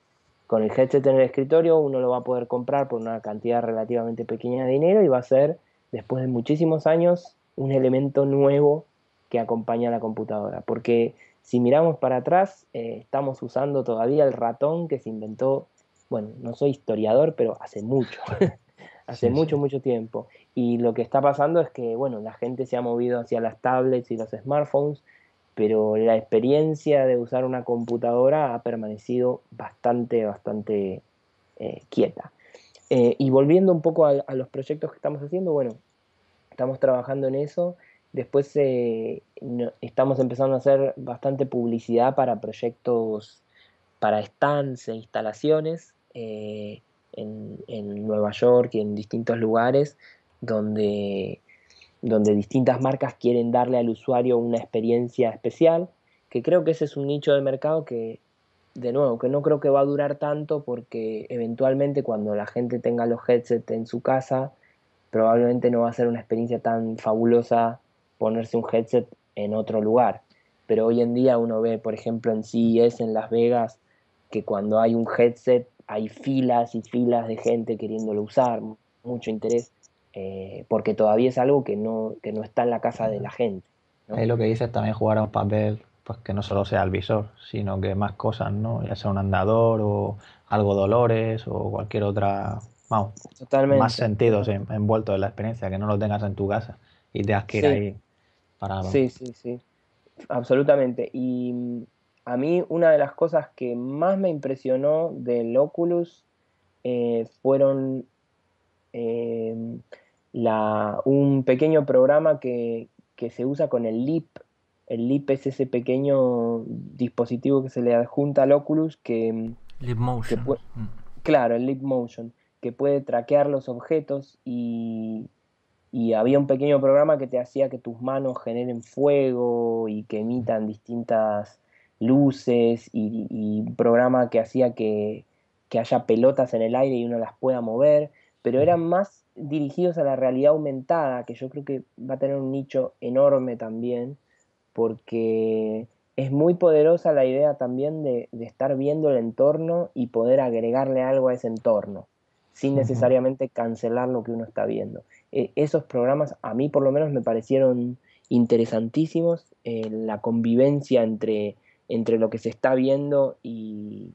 con el headset en el escritorio uno lo va a poder comprar por una cantidad relativamente pequeña de dinero y va a ser, después de muchísimos años, un elemento nuevo que acompaña a la computadora. Porque si miramos para atrás, eh, estamos usando todavía el ratón que se inventó, bueno, no soy historiador, pero hace mucho. [laughs] hace mucho, mucho tiempo. Y lo que está pasando es que, bueno, la gente se ha movido hacia las tablets y los smartphones, pero la experiencia de usar una computadora ha permanecido bastante, bastante eh, quieta. Eh, y volviendo un poco a, los proyectos que estamos haciendo, bueno, estamos trabajando en eso. Después eh, estamos empezando a hacer bastante publicidad para proyectos, para stands e instalaciones en, Nueva York y en distintos lugares donde, donde distintas marcas quieren darle al usuario una experiencia especial, que creo que ese es un nicho de mercado que, de nuevo, que no creo que va a durar tanto porque eventualmente cuando la gente tenga los headsets en su casa, probablemente no va a ser una experiencia tan fabulosa ponerse un headset en otro lugar. Pero hoy en día uno ve, por ejemplo, en CES en Las Vegas, que cuando hay un headset hay filas y filas de gente queriéndolo usar, mucho interés, eh, porque todavía es algo que no, que no está en la casa de la gente. es lo que dices también jugar a un papel pues que no solo sea el visor, sino que más cosas, ¿no? Ya sea un andador o algo dolores o cualquier otra, vamos, Totalmente. más sentidos envueltos en la experiencia, que no lo tengas en tu casa y te que ahí para... Sí, sí, sí, absolutamente. Y a mí una de las cosas que más me impresionó del Oculus eh, fueron eh, la, un pequeño programa que, se usa con el LIP. El LIP es ese pequeño dispositivo que se le adjunta al Oculus que... Leap motion. Mm. claro, el Leap Motion, que puede traquear los objetos y, y había un pequeño programa que te hacía que tus manos generen fuego y que emitan distintas luces y, programa que hacía que, haya pelotas en el aire y uno las pueda mover, pero eran más dirigidos a la realidad aumentada, que yo creo que va a tener un nicho enorme también, porque es muy poderosa la idea también de, estar viendo el entorno y poder agregarle algo a ese entorno, sin necesariamente cancelar lo que uno está viendo. E, esos programas a mí por lo menos me parecieron interesantísimos, eh, la convivencia entre entre lo que se está viendo y,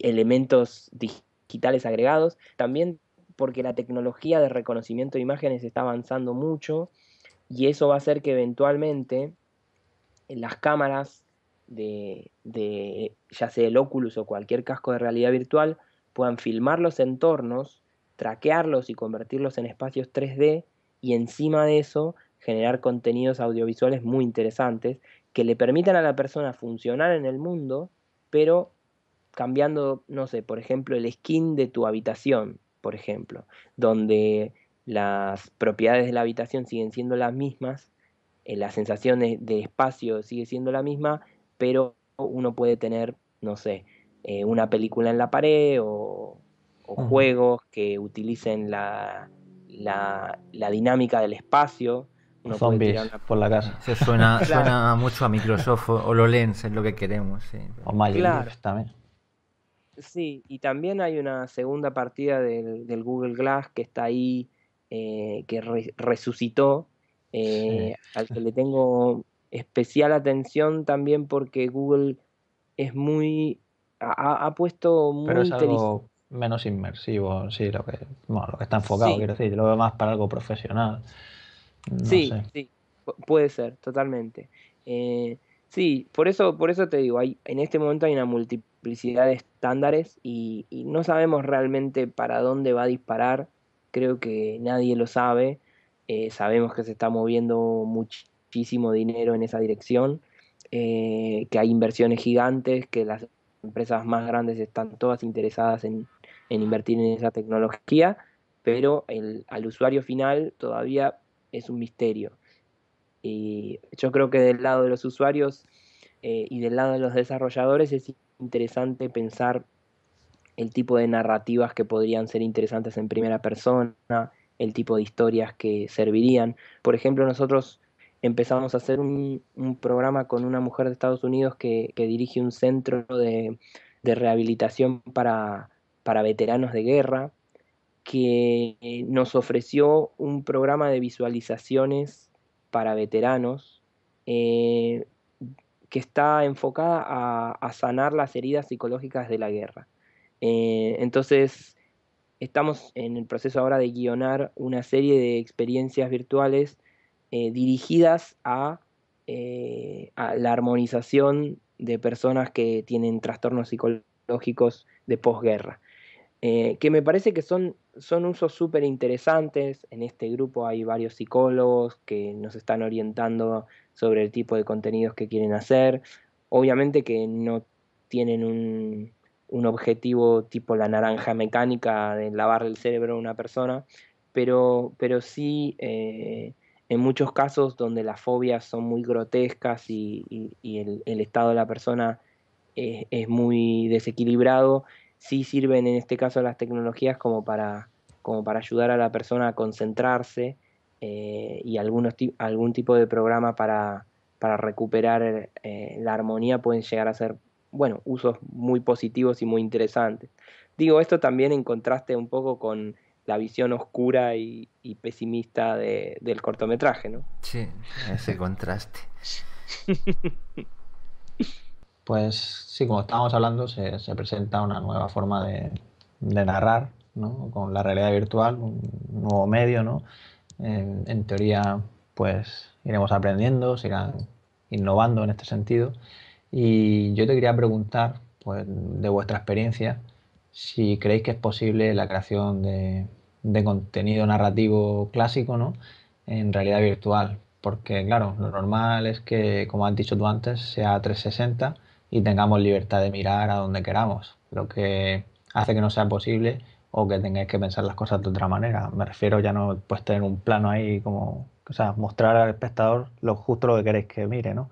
elementos digitales agregados. También porque la tecnología de reconocimiento de imágenes está avanzando mucho y eso va a hacer que eventualmente las cámaras de, de, ya sea el Oculus o cualquier casco de realidad virtual puedan filmar los entornos, traquearlos y convertirlos en espacios 3D y encima de eso generar contenidos audiovisuales muy interesantes que le permitan a la persona funcionar en el mundo, pero cambiando, no sé, por ejemplo, el skin de tu habitación, por ejemplo, donde las propiedades de la habitación siguen siendo las mismas, eh, la sensación de, espacio sigue siendo la misma, pero uno puede tener, no sé, eh, una película en la pared o, juegos que utilicen la, la dinámica del espacio zombies por la casa. Se [laughs] suena, mucho a Microsoft o Lens es lo que queremos. O Magic también. Sí, y también hay una segunda partida del, Google Glass que está ahí, eh, que resucitó, eh, al que le tengo especial atención también porque Google es muy. ha, puesto muy menos inmersivo, sí, lo que, lo que está enfocado, quiero decir, lo veo más para algo profesional sí, sí, puede ser, totalmente. Eh, sí, por eso, por eso te digo, hay, en este momento hay una multiplicidad de estándares y, no sabemos realmente para dónde va a disparar, creo que nadie lo sabe, eh, sabemos que se está moviendo muchísimo dinero en esa dirección, eh, que hay inversiones gigantes, que las empresas más grandes están todas interesadas en, invertir en esa tecnología, pero al usuario final todavía es un misterio. Y yo creo que del lado de los usuarios eh, y del lado de los desarrolladores es interesante pensar el tipo de narrativas que podrían ser interesantes en primera persona, el tipo de historias que servirían. Por ejemplo, nosotros empezamos a hacer un, programa con una mujer de Estados Unidos que, dirige un centro de, rehabilitación para, para veteranos de guerra que eh, nos ofreció un programa de visualizaciones para veteranos eh, que está enfocada a, sanar las heridas psicológicas de la guerra. Eh, entonces, estamos en el proceso ahora de guionar una serie de experiencias virtuales dirigidas a, la armonización de personas que tienen trastornos psicológicos de posguerra. que me parece que son son usos súper interesantes. En este grupo hay varios psicólogos que nos están orientando sobre el tipo de contenidos que quieren hacer. Obviamente que no tienen un, un objetivo tipo la naranja mecánica de lavar el cerebro a una persona, pero, pero sí eh, en muchos casos donde las fobias son muy grotescas y, el, estado de la persona es muy desequilibrado, sí sirven en este caso las tecnologías como para, como para ayudar a la persona a concentrarse eh, y algunos algún tipo de programa para, recuperar eh, la armonía pueden llegar a ser, bueno, usos muy positivos y muy interesantes. Digo esto también en contraste un poco con la visión oscura y, pesimista de, del cortometraje, ¿no? Sí, ese contraste. [laughs] pues sí, como estábamos hablando, se, presenta una nueva forma de, narrar, ¿no? Con la realidad virtual, un nuevo medio, ¿no? En, teoría, pues iremos aprendiendo, se irán innovando en este sentido. Y yo te quería preguntar, pues, de vuestra experiencia, si creéis que es posible la creación de, de contenido narrativo clásico, ¿no? En realidad virtual, porque claro, lo normal es que, como has dicho tú antes, sea 360 y tengamos libertad de mirar a donde queramos. Lo que hace que no sea posible o que tengáis que pensar las cosas de otra manera. Me refiero ya no pues tener un plano ahí como, o sea, mostrar al espectador lo justo lo que queréis que mire, ¿no?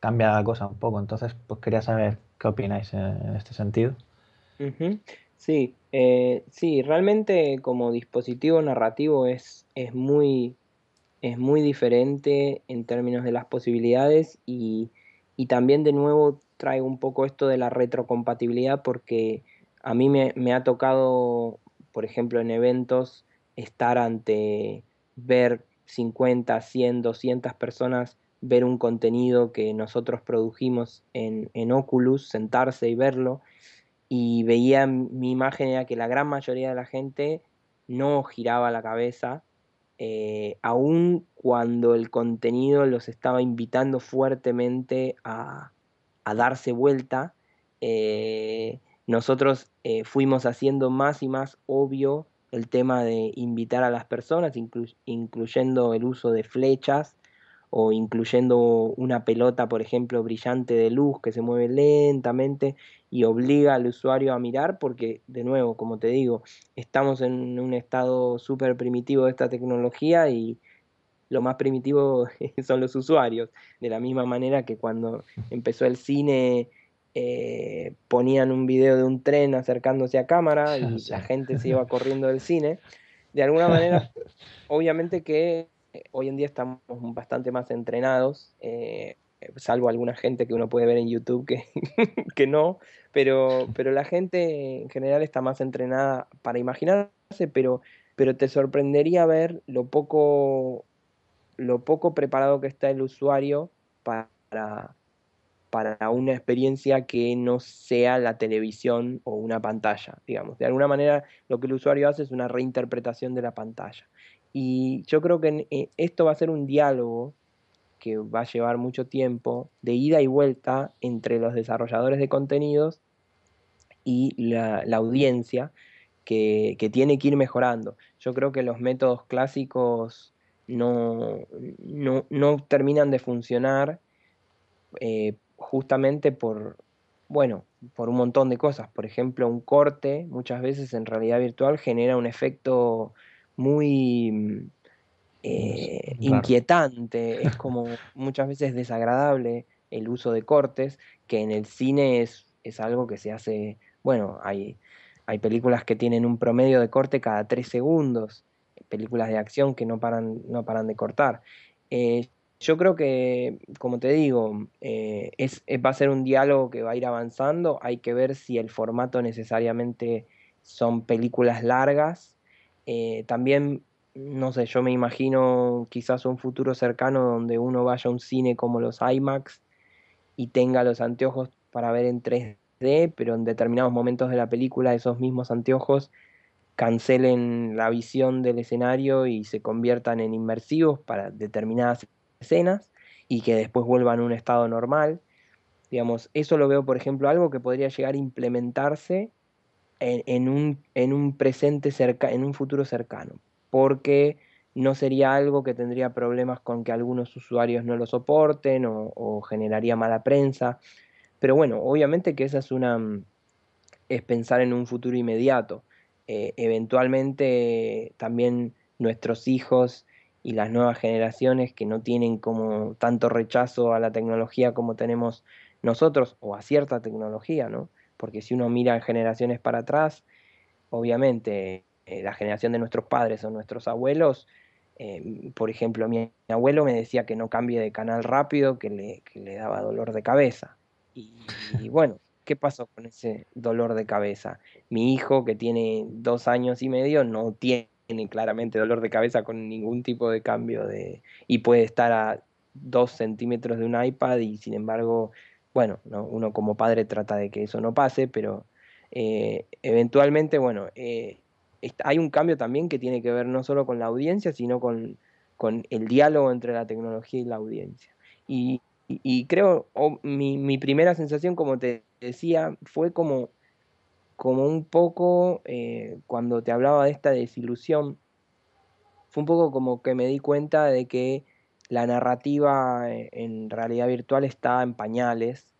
Cambia la cosa un poco. Entonces, pues quería saber qué opináis en este sentido. Sí, eh, sí, realmente como dispositivo narrativo es, es, muy, es muy diferente en términos de las posibilidades y, y también de nuevo traigo un poco esto de la retrocompatibilidad porque a mí me, ha tocado, por ejemplo, en eventos, estar ante ver 50, 100, 200 personas ver un contenido que nosotros produjimos en, Oculus, sentarse y verlo, y veía mi imagen era que la gran mayoría de la gente no giraba la cabeza, aún eh, aun cuando el contenido los estaba invitando fuertemente a, darse vuelta, eh, nosotros eh, fuimos haciendo más y más obvio el tema de invitar a las personas, incluyendo el uso de flechas o incluyendo una pelota, por ejemplo, brillante de luz que se mueve lentamente y obliga al usuario a mirar porque, de nuevo, como te digo, estamos en un estado súper primitivo de esta tecnología y, lo más primitivo [laughs] son los usuarios, de la misma manera que cuando empezó el cine eh, ponían un video de un tren acercándose a cámara [laughs] y la gente se iba corriendo del cine. De alguna [laughs] manera, obviamente que eh, hoy en día estamos bastante más entrenados, eh, salvo alguna gente que uno puede ver en YouTube que, que no, pero, pero la gente en general está más entrenada para imaginarse, pero pero te sorprendería ver lo poco lo poco preparado que está el usuario para, para una experiencia que no sea la televisión o una pantalla, digamos. De alguna manera lo que el usuario hace es una reinterpretación de la pantalla. Y yo creo que eh, esto va a ser un diálogo que va a llevar mucho tiempo de ida y vuelta entre los desarrolladores de contenidos y la, audiencia que, que, tiene que ir mejorando. Yo creo que los métodos clásicos no, no, terminan de funcionar eh, justamente por, bueno, por un montón de cosas. Por ejemplo, un corte muchas veces en realidad virtual genera un efecto muy mm, eh, inquietante, es [laughs] como muchas veces desagradable el uso de cortes, que en el cine es, es algo que se hace, bueno, hay, hay películas que tienen un promedio de corte cada tres segundos películas de acción que no paran, no paran de cortar. Eh, yo creo que, como te digo, eh, es, eh, va a ser un diálogo que va a ir avanzando. Hay que ver si el formato necesariamente son películas largas. también, no sé, yo me imagino quizás un futuro cercano donde uno vaya a un cine como los IMAX y tenga los anteojos para ver en 3D, pero en determinados momentos de la película esos mismos anteojos cancelen la visión del escenario y se conviertan en inmersivos para determinadas escenas y que después vuelvan a un estado normal. Digamos, eso lo veo, por ejemplo, algo que podría llegar a implementarse en, un, en un, presente cerca, en un futuro cercano, porque no sería algo que tendría problemas con que algunos usuarios no lo soporten o, o generaría mala prensa. Pero bueno, obviamente que esa es una es pensar en un futuro inmediato. Eh, eventualmente también nuestros hijos y las nuevas generaciones que no tienen como tanto rechazo a la tecnología como tenemos nosotros o a cierta tecnología, ¿no? Porque si uno mira generaciones para atrás, obviamente eh, la generación de nuestros padres o nuestros abuelos, eh, por ejemplo, mi, abuelo me decía que no cambie de canal rápido, que le, daba dolor de cabeza. y [laughs] bueno, ¿Qué pasó con ese dolor de cabeza? Mi hijo, que tiene dos años y medio, no tiene claramente dolor de cabeza con ningún tipo de cambio de y puede estar a dos centímetros de un iPad y sin embargo, bueno, uno como padre trata de que eso no pase, pero eh, eventualmente, bueno, eh, hay un cambio también que tiene que ver no solo con la audiencia, sino con, con el diálogo entre la tecnología y la audiencia. Y, y, creo, mi, primera sensación, como te decía, fue como, como un poco, eh, cuando te hablaba de esta desilusión, fue un poco como que me di cuenta de que la narrativa eh, en realidad virtual está en pañales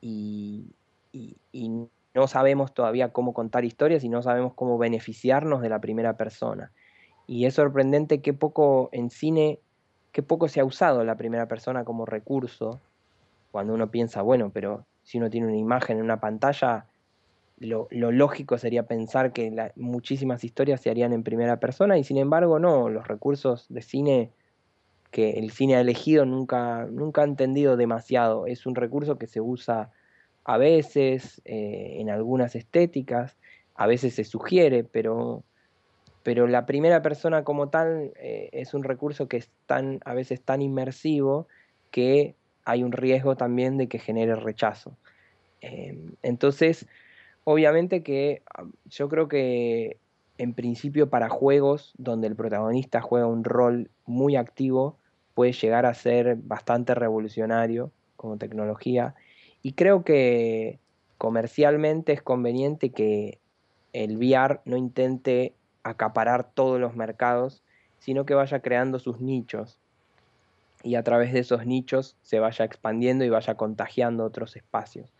y, y no sabemos todavía cómo contar historias y no sabemos cómo beneficiarnos de la primera persona. Y es sorprendente qué poco en cine que poco se ha usado la primera persona como recurso, cuando uno piensa, bueno, pero si uno tiene una imagen en una pantalla, lo, lógico sería pensar que muchísimas historias se harían en primera persona y sin embargo no, los recursos de cine que el cine ha elegido nunca, nunca ha entendido demasiado. Es un recurso que se usa a veces eh, en algunas estéticas, a veces se sugiere, pero pero la primera persona como tal eh, es un recurso que es tan, a veces tan inmersivo que hay un riesgo también de que genere rechazo. Em, entonces, obviamente que ah, yo creo que en principio para juegos donde el protagonista juega un rol muy activo, puede llegar a ser bastante revolucionario como tecnología. Y creo que comercialmente es conveniente que el VR no intente acaparar todos los mercados, sino que vaya creando sus nichos y a través de esos nichos se vaya expandiendo y vaya contagiando otros espacios.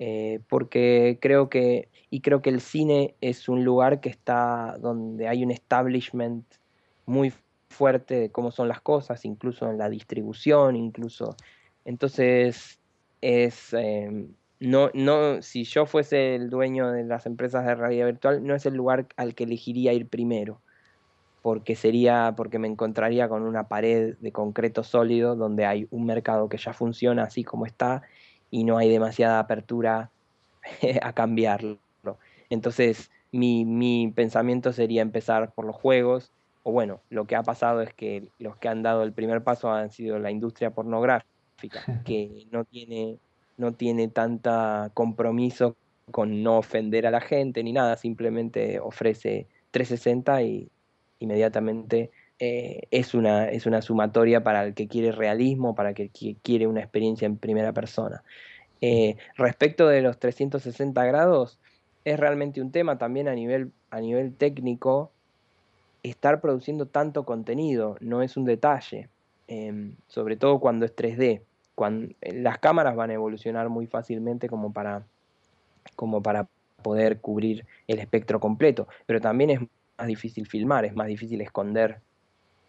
Eh, porque creo que, y creo que el cine es un lugar que está donde hay un establishment muy fuerte de cómo son las cosas, incluso en la distribución, incluso. Entonces, es, em, no, no, si yo fuese el dueño de las empresas de realidad virtual, no es el lugar al que elegiría ir primero, porque sería, porque me encontraría con una pared de concreto sólido donde hay un mercado que ya funciona así como está y no hay demasiada apertura [laughs] a cambiarlo. Entonces, mi, mi pensamiento sería empezar por los juegos, o bueno, lo que ha pasado es que los que han dado el primer paso han sido la industria pornográfica, [laughs] que no tiene no tiene tanta compromiso con no ofender a la gente ni nada, simplemente ofrece 360 y inmediatamente eh, es, una, es una sumatoria para el que quiere realismo, para el que quiere una experiencia en primera persona. Eh, respecto de los 360 grados, es realmente un tema también a nivel, a nivel técnico estar produciendo tanto contenido, no es un detalle, em, sobre todo cuando es 3D cuando, las cámaras van a evolucionar muy fácilmente como para, como para poder cubrir el espectro completo, pero también es más difícil filmar, es más difícil esconder,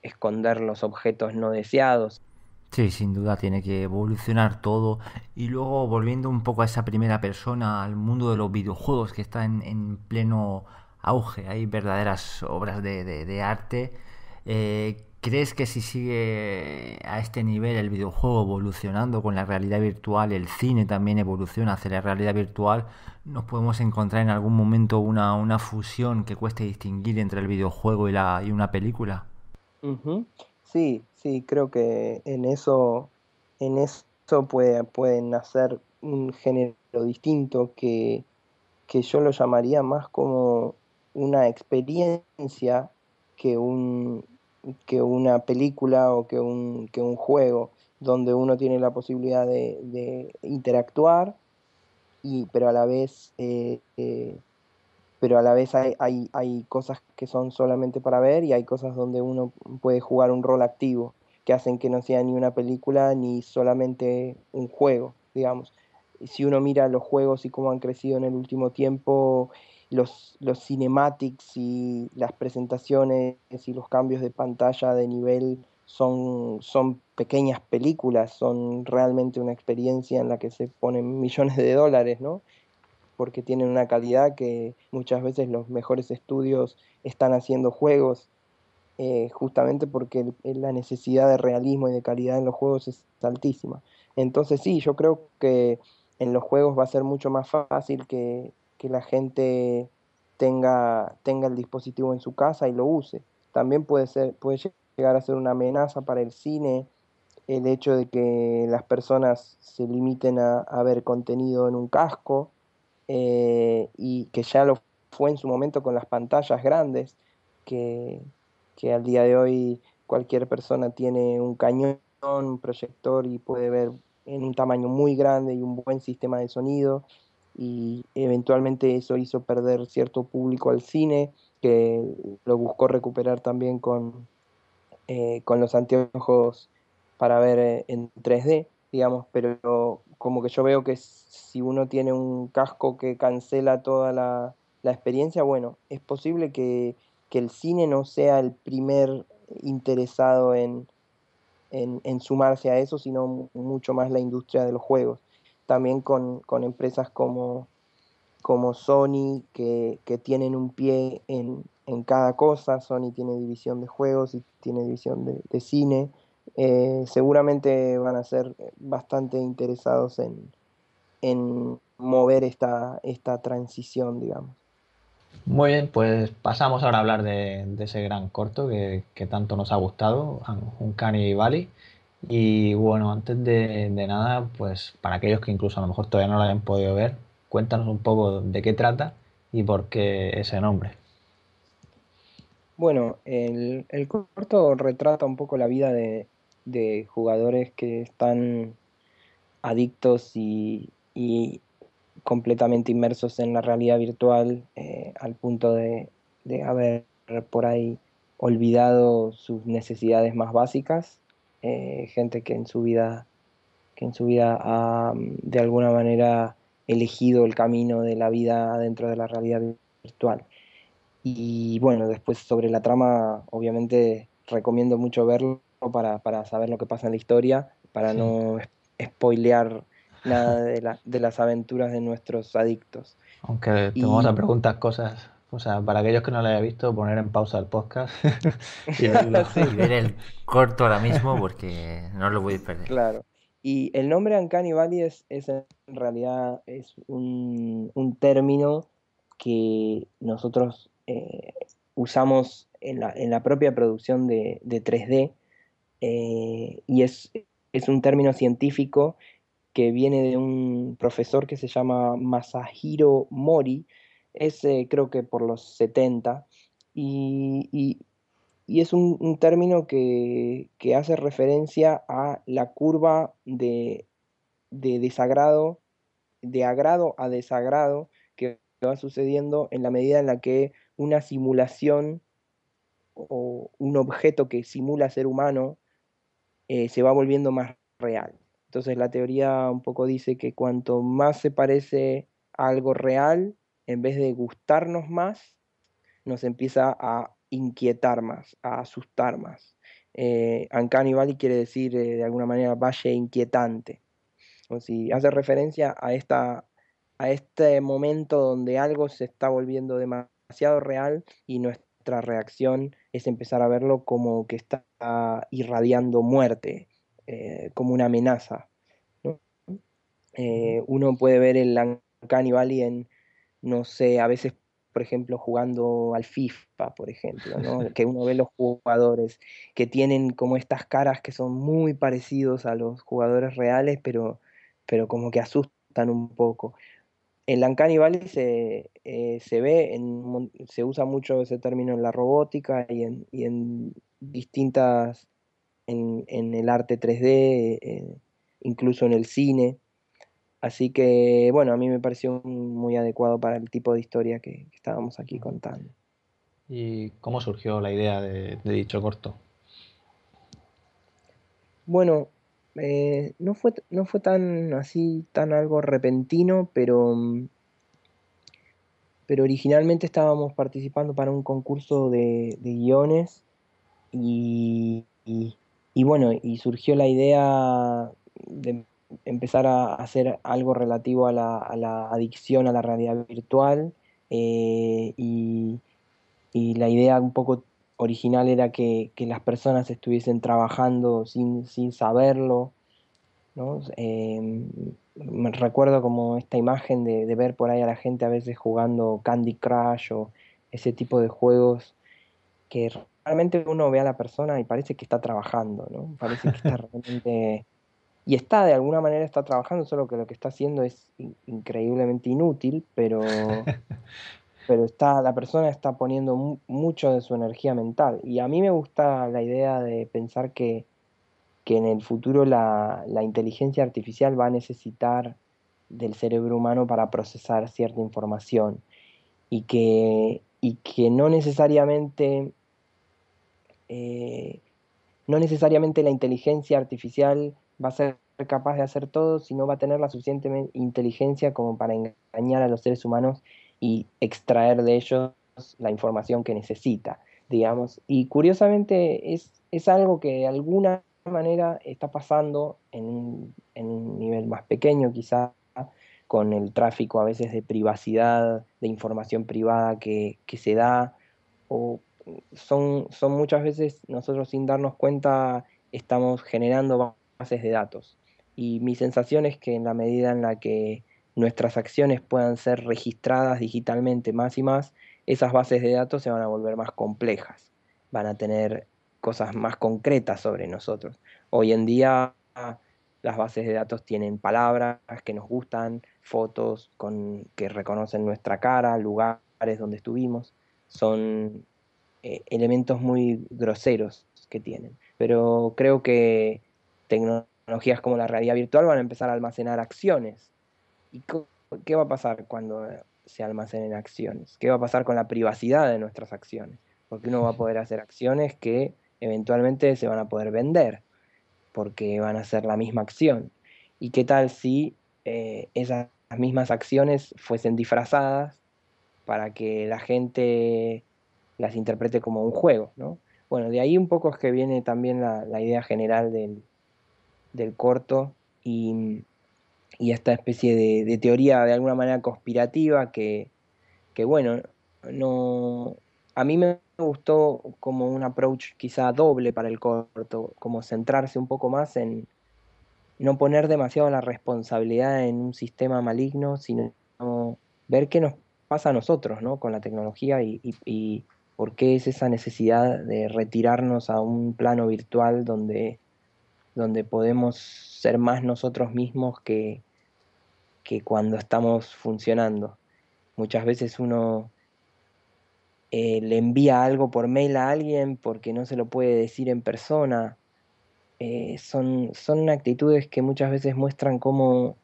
esconder los objetos no deseados. Sí, sin duda tiene que evolucionar todo. Y luego volviendo un poco a esa primera persona, al mundo de los videojuegos que está en, en pleno auge, hay verdaderas obras de, de, arte eh, ¿Crees que si sigue a este nivel el videojuego evolucionando con la realidad virtual, el cine también evoluciona hacia la realidad virtual, nos podemos encontrar en algún momento una, fusión que cueste distinguir entre el videojuego y, una película? Sí, sí, creo que en eso, en puede, pueden nacer un género distinto que yo lo llamaría más como una experiencia que un, que una película o que un, que un juego, donde uno tiene la posibilidad de, interactuar, y, pero a la vez, eh, eh, pero a la vez hay, hay, hay, cosas que son solamente para ver y hay cosas donde uno puede jugar un rol activo, que hacen que no sea ni una película ni solamente un juego, digamos. Si uno mira los juegos y cómo han crecido en el último tiempo, los, los cinematics y las presentaciones y los cambios de pantalla de nivel son, son pequeñas películas, son realmente una experiencia en la que se ponen [laughs] millones de dólares, ¿no? Porque tienen una calidad que muchas veces los mejores estudios están haciendo juegos, eh, justamente porque la necesidad de realismo y de calidad en los juegos es altísima. Entonces sí, yo creo que en los juegos va a ser mucho más fácil que, que la gente tenga, tenga el dispositivo en su casa y lo use. También puede, ser, puede llegar a ser una amenaza para el cine el hecho de que las personas se limiten a, ver contenido en un casco eh, y que ya lo fue en su momento con las pantallas grandes, que, que al día de hoy cualquier persona tiene un cañón, un proyector y puede ver en un tamaño muy grande y un buen sistema de sonido y eventualmente eso hizo perder cierto público al cine, que lo buscó recuperar también con, eh, con los anteojos para ver eh, en 3D, digamos, pero como que yo veo que si uno tiene un casco que cancela toda la, experiencia, bueno, es posible que, el cine no sea el primer interesado en, en sumarse a eso, sino mucho más la industria de los juegos también con, empresas como, como Sony, que, tienen un pie en, cada cosa. Sony tiene división de juegos y tiene división de, cine. Eh, seguramente van a ser bastante interesados en, mover esta, transición, digamos. Muy bien, pues pasamos ahora a hablar de, ese gran corto que, que, tanto nos ha gustado, Uncanny Valley. Y bueno, antes de, nada, pues para aquellos que incluso a lo mejor todavía no la hayan podido ver, cuéntanos un poco de qué trata y por qué ese nombre. Bueno, el, corto retrata un poco la vida de, jugadores que están adictos y, completamente inmersos en la realidad virtual eh, al punto de haber por ahí olvidado sus necesidades más básicas eh, gente que en su vida, que en su vida ha mm, de alguna manera elegido el camino de la vida dentro de la realidad virtual. Y bueno, después sobre la trama, obviamente recomiendo mucho verlo para, para saber lo que pasa en la historia, para no spoilear nada de, de, las aventuras de nuestros adictos. Aunque te vamos a preguntar cosas o sea, para aquellos que no lo hayan visto, poner en pausa el podcast [laughs] y ver el corto ahora mismo porque no lo voy a perder. Claro. Y el nombre Uncanny Valley es, en realidad es un, término que nosotros eh, usamos en la, en la, propia producción de, 3D eh, y es, es un término científico que viene de un profesor que se llama Masahiro Mori, es creo que por los 70, y, es un, término que, hace referencia a la curva de, de desagrado, de agrado a desagrado, que va sucediendo en la medida en la que una simulación o un objeto que simula ser humano eh, se va volviendo más real. Entonces la teoría un poco dice que cuanto más se parece a algo real, en vez de gustarnos más, nos empieza a inquietar más, a asustar más. Eh, Uncanny quiere decir eh, de alguna manera valle inquietante. O si hace referencia a, esta, a este momento donde algo se está volviendo demasiado real y nuestra reacción es empezar a verlo como que está irradiando muerte, eh, como una amenaza. Eh, uno puede ver el Uncanny en no sé, a veces, por ejemplo, jugando al FIFA, por ejemplo, [laughs] que uno ve los jugadores que tienen como estas caras que son muy parecidos a los jugadores reales, pero, pero como que asustan un poco. En la Valley se, eh, ve, se usa mucho ese término en la robótica y en, y en distintas, en, en, el arte 3D, eh, incluso en el cine. Así que, bueno, a mí me pareció muy adecuado para el tipo de historia que, estábamos aquí contando. ¿Y cómo surgió la idea de, dicho corto? Bueno, eh, no, fue, no fue tan así, tan algo repentino, pero, pero originalmente estábamos participando para un concurso de, guiones y, y, bueno, y surgió la idea de empezar a hacer algo relativo a la, adicción a la realidad virtual eh, y, la idea un poco original era que, las personas estuviesen trabajando sin, saberlo. ¿no? Em, me recuerdo como esta imagen de, ver por ahí a la gente a veces jugando Candy Crush o ese tipo de juegos que realmente uno ve a la persona y parece que está trabajando, Parece que está [laughs] realmente y está de alguna manera está trabajando, solo que lo que está haciendo es increíblemente inútil, pero, [laughs] pero está, la persona está poniendo mucho de su energía mental. Y a mí me gusta la idea de pensar que, en el futuro la, inteligencia artificial va a necesitar del cerebro humano para procesar cierta información y que, y que no necesariamente... Eh, no necesariamente la inteligencia artificial va a ser capaz de hacer todo, si no va a tener la suficiente inteligencia como para engañar a los seres humanos y extraer de ellos la información que necesita, digamos. Y curiosamente es, es algo que de alguna manera está pasando en un, en un nivel más pequeño quizá con el tráfico a veces de privacidad, de información privada que, que se da, o son, son muchas veces nosotros sin darnos cuenta estamos generando bases de datos. Y mi sensación es que en la medida en la que nuestras acciones puedan ser registradas digitalmente más y más, esas bases de datos se van a volver más complejas, van a tener cosas más concretas sobre nosotros. Hoy en día las bases de datos tienen palabras que nos gustan, fotos con, que reconocen nuestra cara, lugares donde estuvimos, son eh, elementos muy groseros que tienen. Pero creo que tecnologías como la realidad virtual van a empezar a almacenar acciones. ¿Y qué va a pasar cuando eh, se almacenen acciones? ¿Qué va a pasar con la privacidad de nuestras acciones? Porque uno va a poder hacer acciones que eventualmente se van a poder vender, porque van a ser la misma acción. ¿Y qué tal si eh, esas mismas acciones fuesen disfrazadas para que la gente las interprete como un juego? Bueno, de ahí un poco es que viene también la idea general del, del corto y, esta especie de, teoría de alguna manera conspirativa que, bueno, no, a mí me gustó como un approach quizá doble para el corto, como centrarse un poco más en no poner demasiado la responsabilidad en un sistema maligno, sino ver qué nos pasa a nosotros ¿no? con la tecnología y, y por qué es esa necesidad de retirarnos a un plano virtual donde donde podemos ser más nosotros mismos que, que cuando estamos funcionando. Muchas veces uno eh, le envía algo por mail a alguien porque no se lo puede decir en persona. Eh, son, son actitudes que muchas veces muestran cómo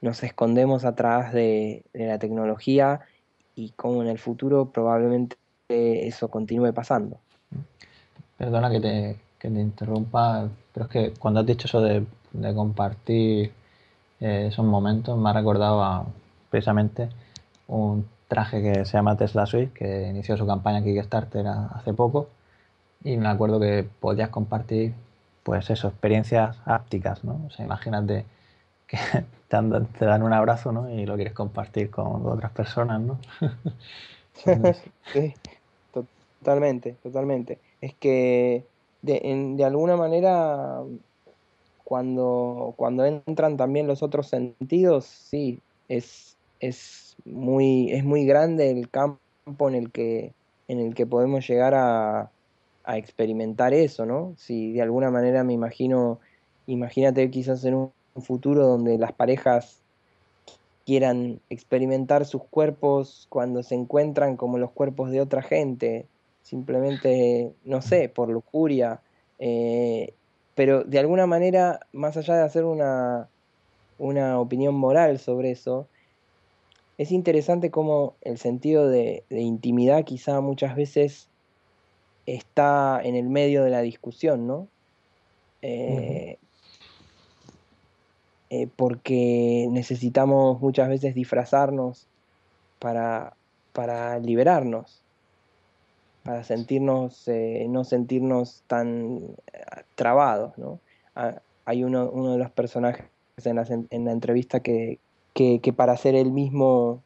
nos escondemos atrás de, de la tecnología y cómo en el futuro probablemente eso continúe pasando. Perdona que te, interrumpa, pero es que cuando has dicho eso de, compartir eh, esos momentos, me ha recordado precisamente un traje que se llama Tesla Suite, que inició su campaña Kickstarter hace poco, y me acuerdo que podías compartir, pues eso, experiencias ápticas, ¿no? O sea, imagínate que [laughs] te, dan un abrazo, ¿no? Y lo quieres compartir con otras personas, ¿no? [laughs] sí, [laughs] totalmente, totalmente. Es que de, de alguna manera, cuando, entran también los otros sentidos, sí, es, es, muy, es muy grande el campo en el que, en el que podemos llegar a, a experimentar eso, ¿no? Si de alguna manera me imagino, imagínate quizás en un futuro donde las parejas quieran experimentar sus cuerpos cuando se encuentran como los cuerpos de otra gente, simplemente, no sé, por lujuria, eh, pero de alguna manera, más allá de hacer una, opinión moral sobre eso, es interesante cómo el sentido de, intimidad quizá muchas veces está en el medio de la discusión, ¿no? Eh, eh, porque necesitamos muchas veces disfrazarnos para, para liberarnos para sentirnos, eh, no sentirnos tan eh, trabados. ¿no? Ah, hay uno, uno de los personajes en la, entrevista que, para ser él mismo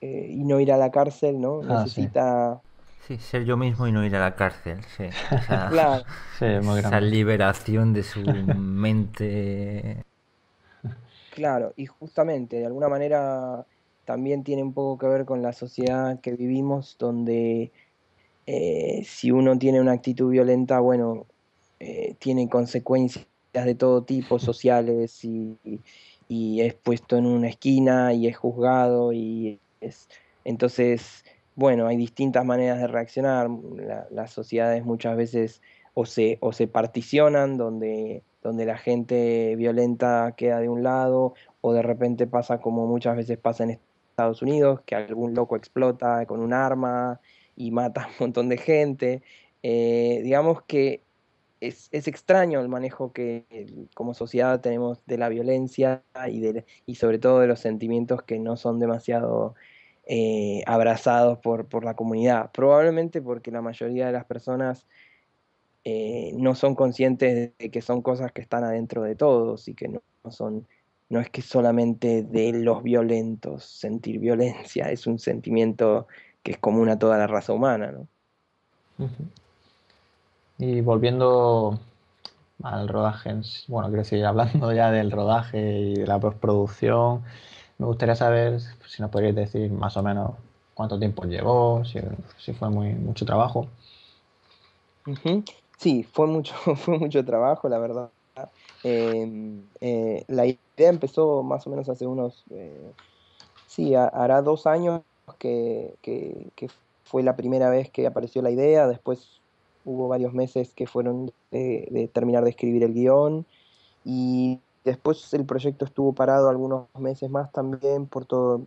eh, y no ir a la cárcel, ¿no? Ah, necesita... Sí. ser yo mismo y no ir a la cárcel, sí. [laughs] claro. esa liberación de su [laughs] mente. Claro, y justamente, de alguna manera, también tiene un poco que ver con la sociedad que vivimos, donde eh, si uno tiene una actitud violenta, bueno, eh, tiene consecuencias de todo tipo, [laughs] sociales, y, es puesto en una esquina y es juzgado. y es, Entonces, bueno, hay distintas maneras de reaccionar. las sociedades muchas veces o se, o se particionan donde donde la gente violenta queda de un lado o de repente pasa como muchas veces pasa en Estados Unidos, que algún loco explota con un arma y mata a un montón de gente. Eh, digamos que es, extraño el manejo que como sociedad tenemos de la violencia y, y sobre todo de los sentimientos que no son demasiado eh, abrazados por, por, la comunidad. Probablemente porque la mayoría de las personas eh, no son conscientes de que son cosas que están adentro de todos y que son no es que solamente de los violentos sentir violencia, [laughs] es un sentimiento que es común a toda la raza humana. ¿no? Y volviendo al rodaje, bueno, quiero seguir hablando ya del rodaje y de la postproducción. Me gustaría saber si nos podríais decir más o menos cuánto tiempo llevó, si, fue muy, mucho trabajo. Sí, fue mucho, [laughs] fue mucho trabajo, la verdad. Em, eh, la idea empezó más o menos hace unos, eh, sí, hará dos años que, fue la primera vez que apareció la idea, después hubo varios meses que fueron de, de terminar de escribir el guión y después el proyecto estuvo parado algunos meses más también por todo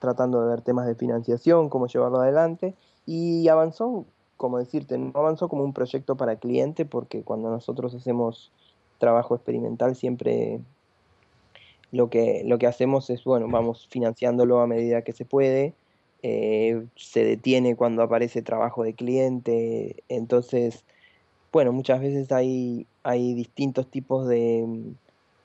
tratando de ver temas de financiación, cómo llevarlo adelante y avanzó, como decirte, no avanzó como un proyecto para cliente porque cuando nosotros hacemos trabajo experimental siempre lo que, lo que hacemos es, bueno, vamos financiándolo a medida que se puede eh, se detiene cuando aparece trabajo de cliente. Entonces, bueno, muchas veces hay, hay distintos tipos de, mm,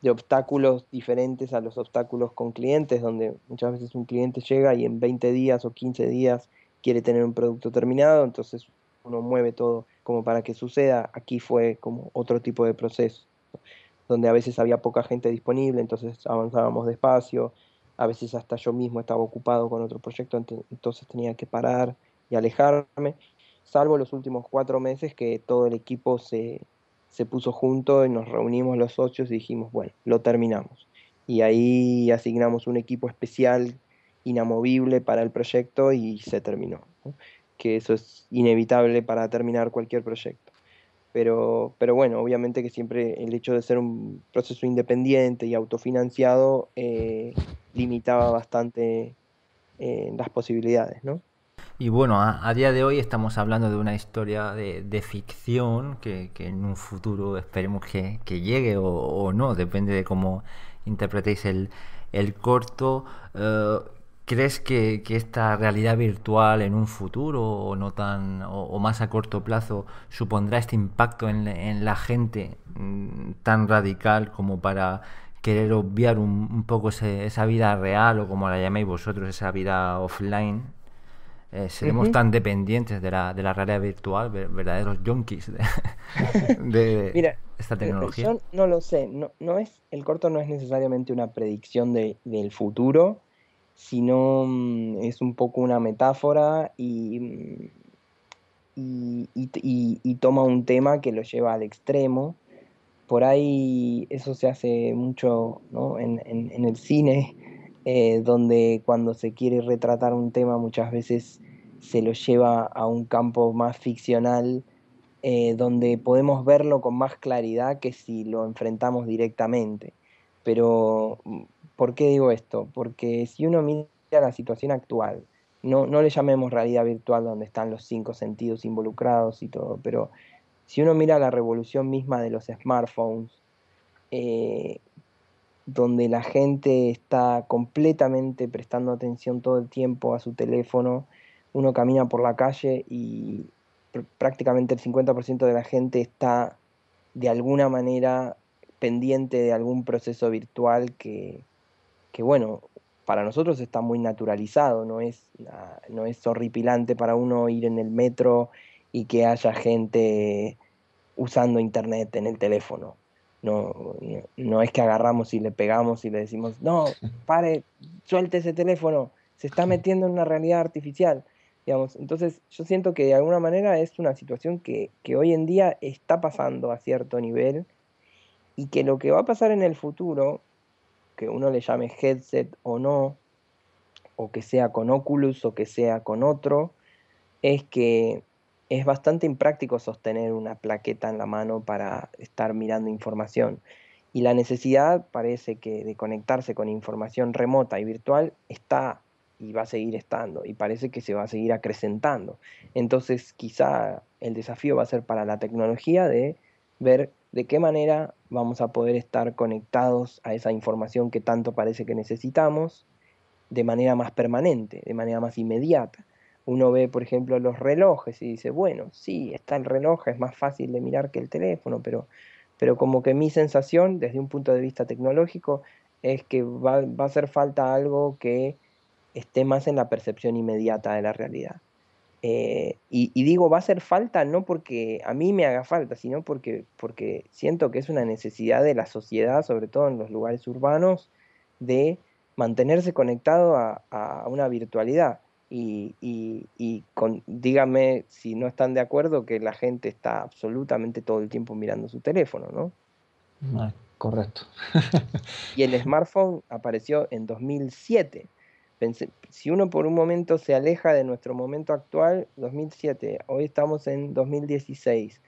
de obstáculos diferentes a los obstáculos con clientes, donde muchas veces un cliente llega y en 20 días o 15 días quiere tener un producto terminado, entonces uno mueve todo como para que suceda. Aquí fue como otro tipo de proceso, donde a veces había poca gente disponible, entonces avanzábamos despacio a veces hasta yo mismo estaba ocupado con otro proyecto, entonces tenía que parar y alejarme, salvo los últimos cuatro meses que todo el equipo se, puso junto y nos reunimos los socios y dijimos, bueno, lo terminamos. Y ahí asignamos un equipo especial, inamovible para el proyecto y se terminó. Que eso es inevitable para terminar cualquier proyecto. Pero, pero bueno, obviamente que siempre el hecho de ser un proceso independiente y autofinanciado eh, limitaba bastante eh, las posibilidades, ¿no? Y bueno, a, día de hoy estamos hablando de una historia de, ficción que, en un futuro esperemos que, llegue o, no, depende de cómo interpretéis el, corto. Eh, ¿Crees que, esta realidad virtual en un futuro o no tan o, más a corto plazo supondrá este impacto en, la gente mm, tan radical como para querer obviar un, poco esa vida real o como la llaméis vosotros, esa vida offline, eh, seremos tan dependientes de la, de realidad virtual, verdaderos junkies de, [laughs] esta eh, tecnología. no lo sé, no, no es, el corto no es necesariamente una predicción del futuro, sino mm, es un poco una metáfora mm, y, toma un tema que lo lleva al extremo por ahí eso se hace mucho en, el cine, eh, donde cuando se quiere retratar un tema muchas veces se lo lleva a un campo más ficcional, eh, donde podemos verlo con más claridad que si lo enfrentamos directamente. Pero, ¿por qué digo esto? Porque si uno mira la situación actual, no, no le llamemos realidad virtual donde están los cinco sentidos involucrados y todo, pero si uno mira la revolución misma de los smartphones, eh, donde la gente está completamente prestando atención todo el tiempo a su teléfono, uno camina por la calle y prácticamente el 50% de la gente está de alguna manera pendiente de algún proceso virtual que, bueno, para nosotros está muy naturalizado, no es, no es horripilante para uno ir en el metro y que haya gente usando internet en el teléfono. No, no, es que agarramos y le pegamos y le decimos, no, [laughs] pare, suelte ese teléfono, se está metiendo en una realidad artificial. Digamos, entonces yo siento que de alguna manera es una situación que hoy en día está pasando a cierto nivel y que lo que va a pasar en el futuro, que uno le llame headset o no, o que sea con Oculus o que sea con otro, es que es bastante impráctico sostener una plaqueta en la mano para estar mirando información. Y la necesidad parece que de conectarse con información remota y virtual está y va a seguir estando y parece que se va a seguir acrecentando. Entonces quizá el desafío va a ser para la tecnología de ver de qué manera vamos a poder estar conectados a esa información que tanto parece que necesitamos de manera más permanente, de manera más inmediata. Uno ve, por ejemplo, los relojes y dice, bueno, sí, está el reloj, es más fácil de mirar que el teléfono, pero, pero como que mi sensación, desde un punto de vista tecnológico, es que va, a hacer falta algo que esté más en la percepción inmediata de la realidad. Eh, y, digo, va a hacer falta no porque a mí me haga falta, sino porque, porque siento que es una necesidad de la sociedad, sobre todo en los lugares urbanos, de mantenerse conectado a una virtualidad y, y, dígame si no están de acuerdo que la gente está absolutamente todo el tiempo mirando su teléfono, ¿no? Ah, correcto. y el [laughs] smartphone apareció en 2007. si uno por un momento se aleja de nuestro momento actual, 2007, hoy estamos en 2016.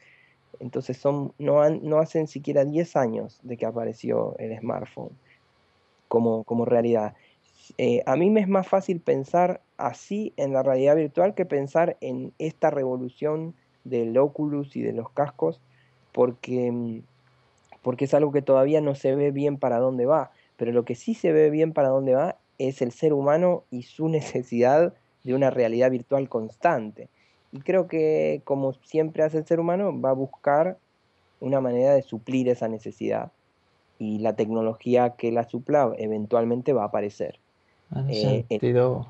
Entonces son, no, han, no hacen siquiera 10 años de que apareció el smartphone como, como realidad. Eh, a mí me es más fácil pensar así en la realidad virtual que pensar en esta revolución del Oculus y de los cascos, porque, mm, porque es algo que todavía no se ve bien para dónde va, pero lo que sí se ve bien para dónde va es el ser humano y su [laughs] necesidad de una realidad virtual constante. Y creo que, como siempre hace el ser humano, va a buscar una manera de suplir esa necesidad. Y la tecnología que la supla eventualmente va a aparecer. Ah, en ese eh, eh, sentido,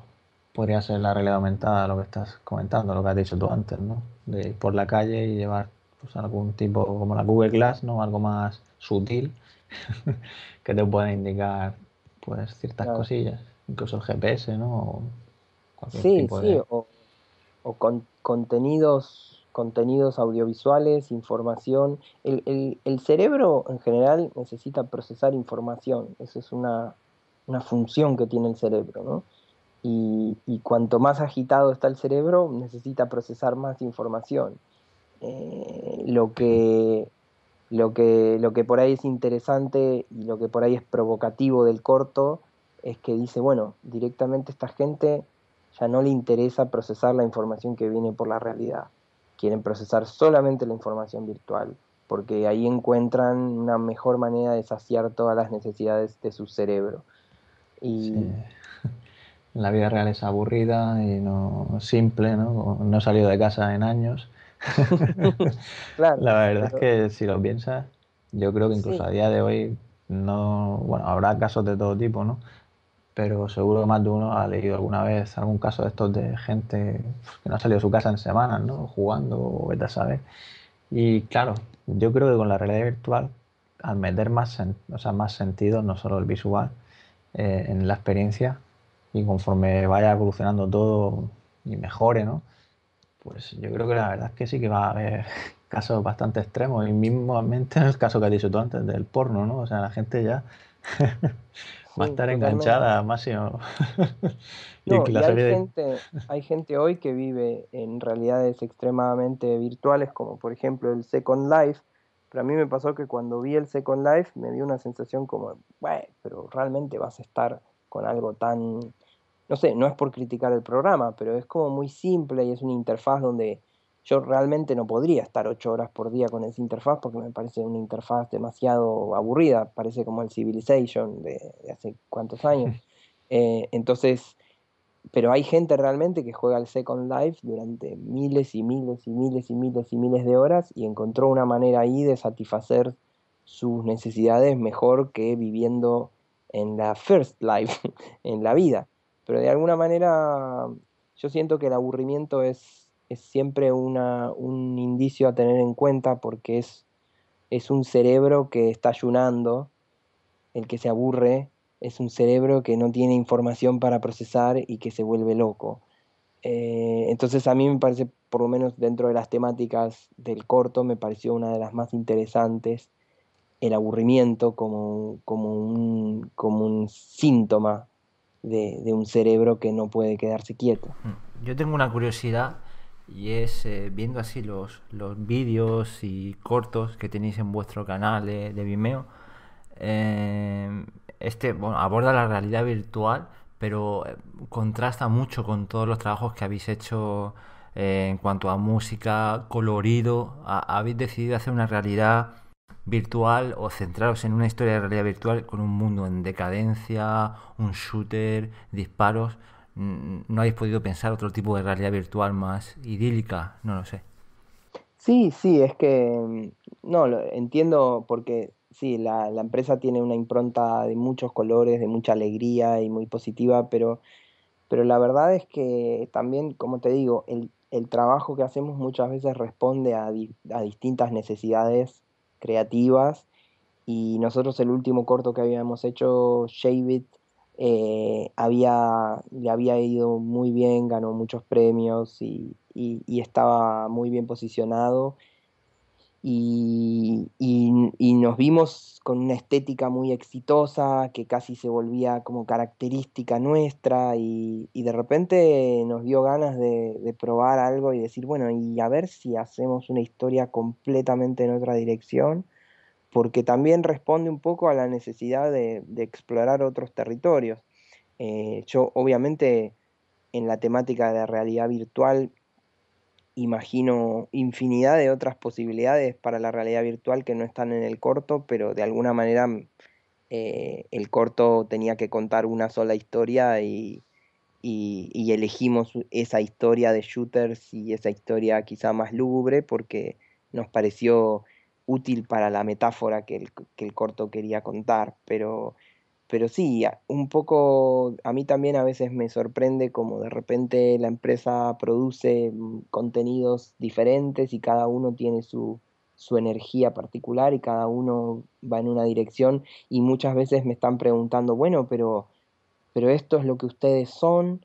podría ser la realidad aumentada lo que estás comentando, lo que has dicho tú antes, ¿no? De ir por la calle y llevar pues, algún tipo, como la Google Glass, ¿no? Algo más sutil [laughs] que te pueda indicar pues ciertas cosillas, incluso el GPS, ¿no? O sí, sí, o, con, contenidos contenidos audiovisuales, información. El, el, cerebro en general necesita procesar información. Eso es una, una función que tiene el cerebro, ¿no? Y, cuanto más agitado está el cerebro, necesita procesar más información. Eh, lo, que, lo, que, lo que por ahí es interesante y lo que por ahí es provocativo del corto es que dice, bueno, directamente esta gente ya no le interesa procesar la información que viene por la realidad. Quieren procesar solamente la información virtual, porque ahí encuentran una mejor manera de saciar todas las necesidades de su cerebro. Y... [laughs] La vida real es aburrida y no simple, ¿no? No he salido de casa en años. [laughs] la verdad es que si lo piensas, yo creo que incluso a día de hoy no, bueno, habrá casos de todo tipo, ¿no? Pero seguro que más de uno ha leído alguna vez algún caso de estos de gente que no ha salido de su casa en semanas, ¿no? Jugando o vete a saber. Y claro, yo creo que con la realidad virtual, al meter más, o sea, más sentido, no solo el visual, eh, en la experiencia y conforme vaya evolucionando todo y mejore, ¿no? Pues yo creo que la verdad es que sí que va a haber [laughs] casos bastante extremos y mismamente en el caso que has dicho tú antes del porno, ¿no? O sea, la gente ya [laughs] va a estar enganchada máximo. [laughs] y no, gente, hay gente hoy que vive en realidades extremadamente virtuales, como por ejemplo el Second Life, pero a mí me pasó que cuando vi el Second Life me dio una sensación como, pero realmente vas a estar con algo tan, no sé, no es por criticar el programa, pero es como muy simple y es una interfaz donde yo realmente no podría estar ocho horas por día con esa interfaz porque me parece una interfaz demasiado aburrida, parece como el Civilization de, hace cuántos años. [laughs] Eh, entonces, pero hay gente realmente que juega al Second Life durante miles y miles y miles y miles y miles de horas y encontró una manera ahí de satisfacer sus necesidades mejor que viviendo en la First Life, [laughs] en la vida. Pero de alguna manera yo siento que el aburrimiento es, es siempre una, un indicio a tener en cuenta porque es, es un cerebro que está ayunando, el que se aburre es un cerebro que no tiene información para procesar y que se vuelve loco. Eh, entonces a mí me parece, por lo menos dentro de las temáticas del corto, me pareció una de las más interesantes el aburrimiento como, como, un, como un síntoma de, un cerebro que no puede quedarse quieto. Mm. Yo tengo una curiosidad y es eh, viendo así los, los vídeos y cortos que tenéis en vuestro canal de, Vimeo, eh, este bueno, aborda la realidad virtual, pero eh, contrasta mucho con todos los trabajos que habéis hecho eh, en cuanto a música, colorido. habéis decidido hacer una realidad virtual o centraros en una historia de realidad virtual con un mundo en decadencia, un shooter, disparos. ¿No habéis podido pensar otro tipo de realidad virtual más idílica? No lo sé. Sí, sí, es que mm, no, lo entiendo porque sí, la, empresa tiene una impronta de muchos colores, de mucha alegría y muy positiva, pero, la verdad es que también, como te digo, el, trabajo que hacemos muchas veces responde a, distintas necesidades creativas y nosotros el último corto que habíamos hecho, Shavit, eh, había, le había ido muy bien, ganó muchos premios y estaba muy bien posicionado y, nos vimos con una estética muy exitosa que casi se volvía como característica nuestra y, de repente nos dio ganas de, probar algo y decir, bueno, y a ver si hacemos una historia completamente en otra dirección, porque también responde un poco a la necesidad de, explorar otros territorios. Eh, yo obviamente en la temática de realidad virtual imagino infinidad de otras posibilidades para la realidad virtual que no están en el corto, pero de alguna manera mm, eh, el corto tenía que contar una sola historia y, elegimos esa historia de shooters y esa historia quizá más lúgubre porque nos pareció útil para la metáfora que el, que el corto quería contar, pero pero sí, un poco a mí también a veces me sorprende como de repente la empresa produce mm, contenidos diferentes y cada uno tiene su, su energía particular y cada uno va en una dirección y muchas veces me están preguntando, bueno, pero, pero esto es lo que ustedes son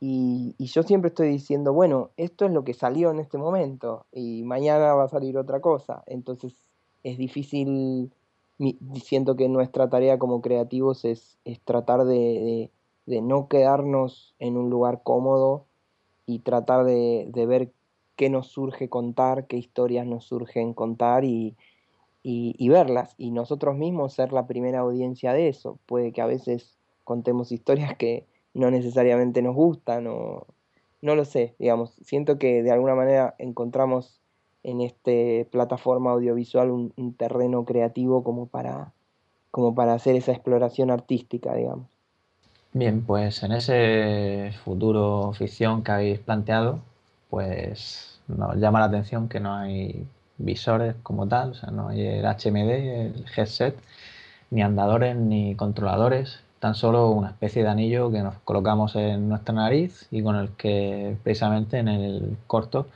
y, y yo siempre estoy diciendo, bueno, esto es lo que salió en este momento y mañana va a salir otra cosa, entonces es difícil diciendo siento que nuestra tarea como creativos es, tratar de, no quedarnos en un lugar cómodo y tratar de, ver qué nos surge contar, qué historias nos surgen contar y, y verlas. Y nosotros mismos ser la primera audiencia de eso. Puede que a veces contemos historias que no necesariamente nos gustan o no lo sé, digamos. Siento que de alguna manera encontramos en esta plataforma audiovisual un, terreno creativo como para, como para hacer esa exploración artística, digamos. Bien, pues en ese futuro ficción que habéis planteado, pues nos llama la atención que no hay visores como tal, o sea, no hay el HMD, el headset, ni andadores ni controladores, tan solo una especie de anillo que nos colocamos en nuestra nariz y con el que precisamente en el corto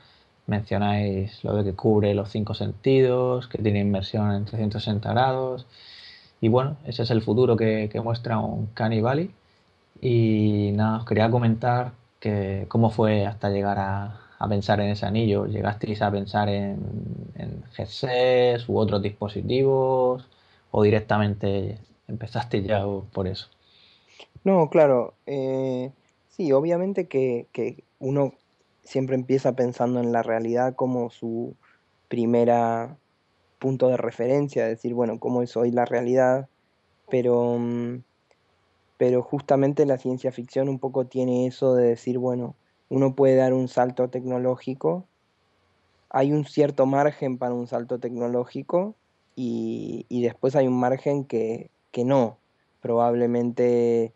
mencionáis lo de que cubre los cinco sentidos, que tiene inmersión en 360 grados. Y bueno, ese es el futuro que, muestra un Canibali. Y nada, os quería comentar que cómo fue hasta llegar a, pensar en ese anillo. ¿Llegasteis a pensar en, en G6 u otros dispositivos? ¿O directamente empezasteis ya por eso? No, claro. Eh, sí, obviamente que, que uno siempre empieza pensando en la realidad como su primera punto de referencia, decir, bueno, cómo es hoy la realidad, pero, mm, pero justamente la ciencia ficción un poco tiene eso de decir, bueno, uno puede dar un salto tecnológico, hay un cierto margen para un salto tecnológico y, después hay un margen que, que no, probablemente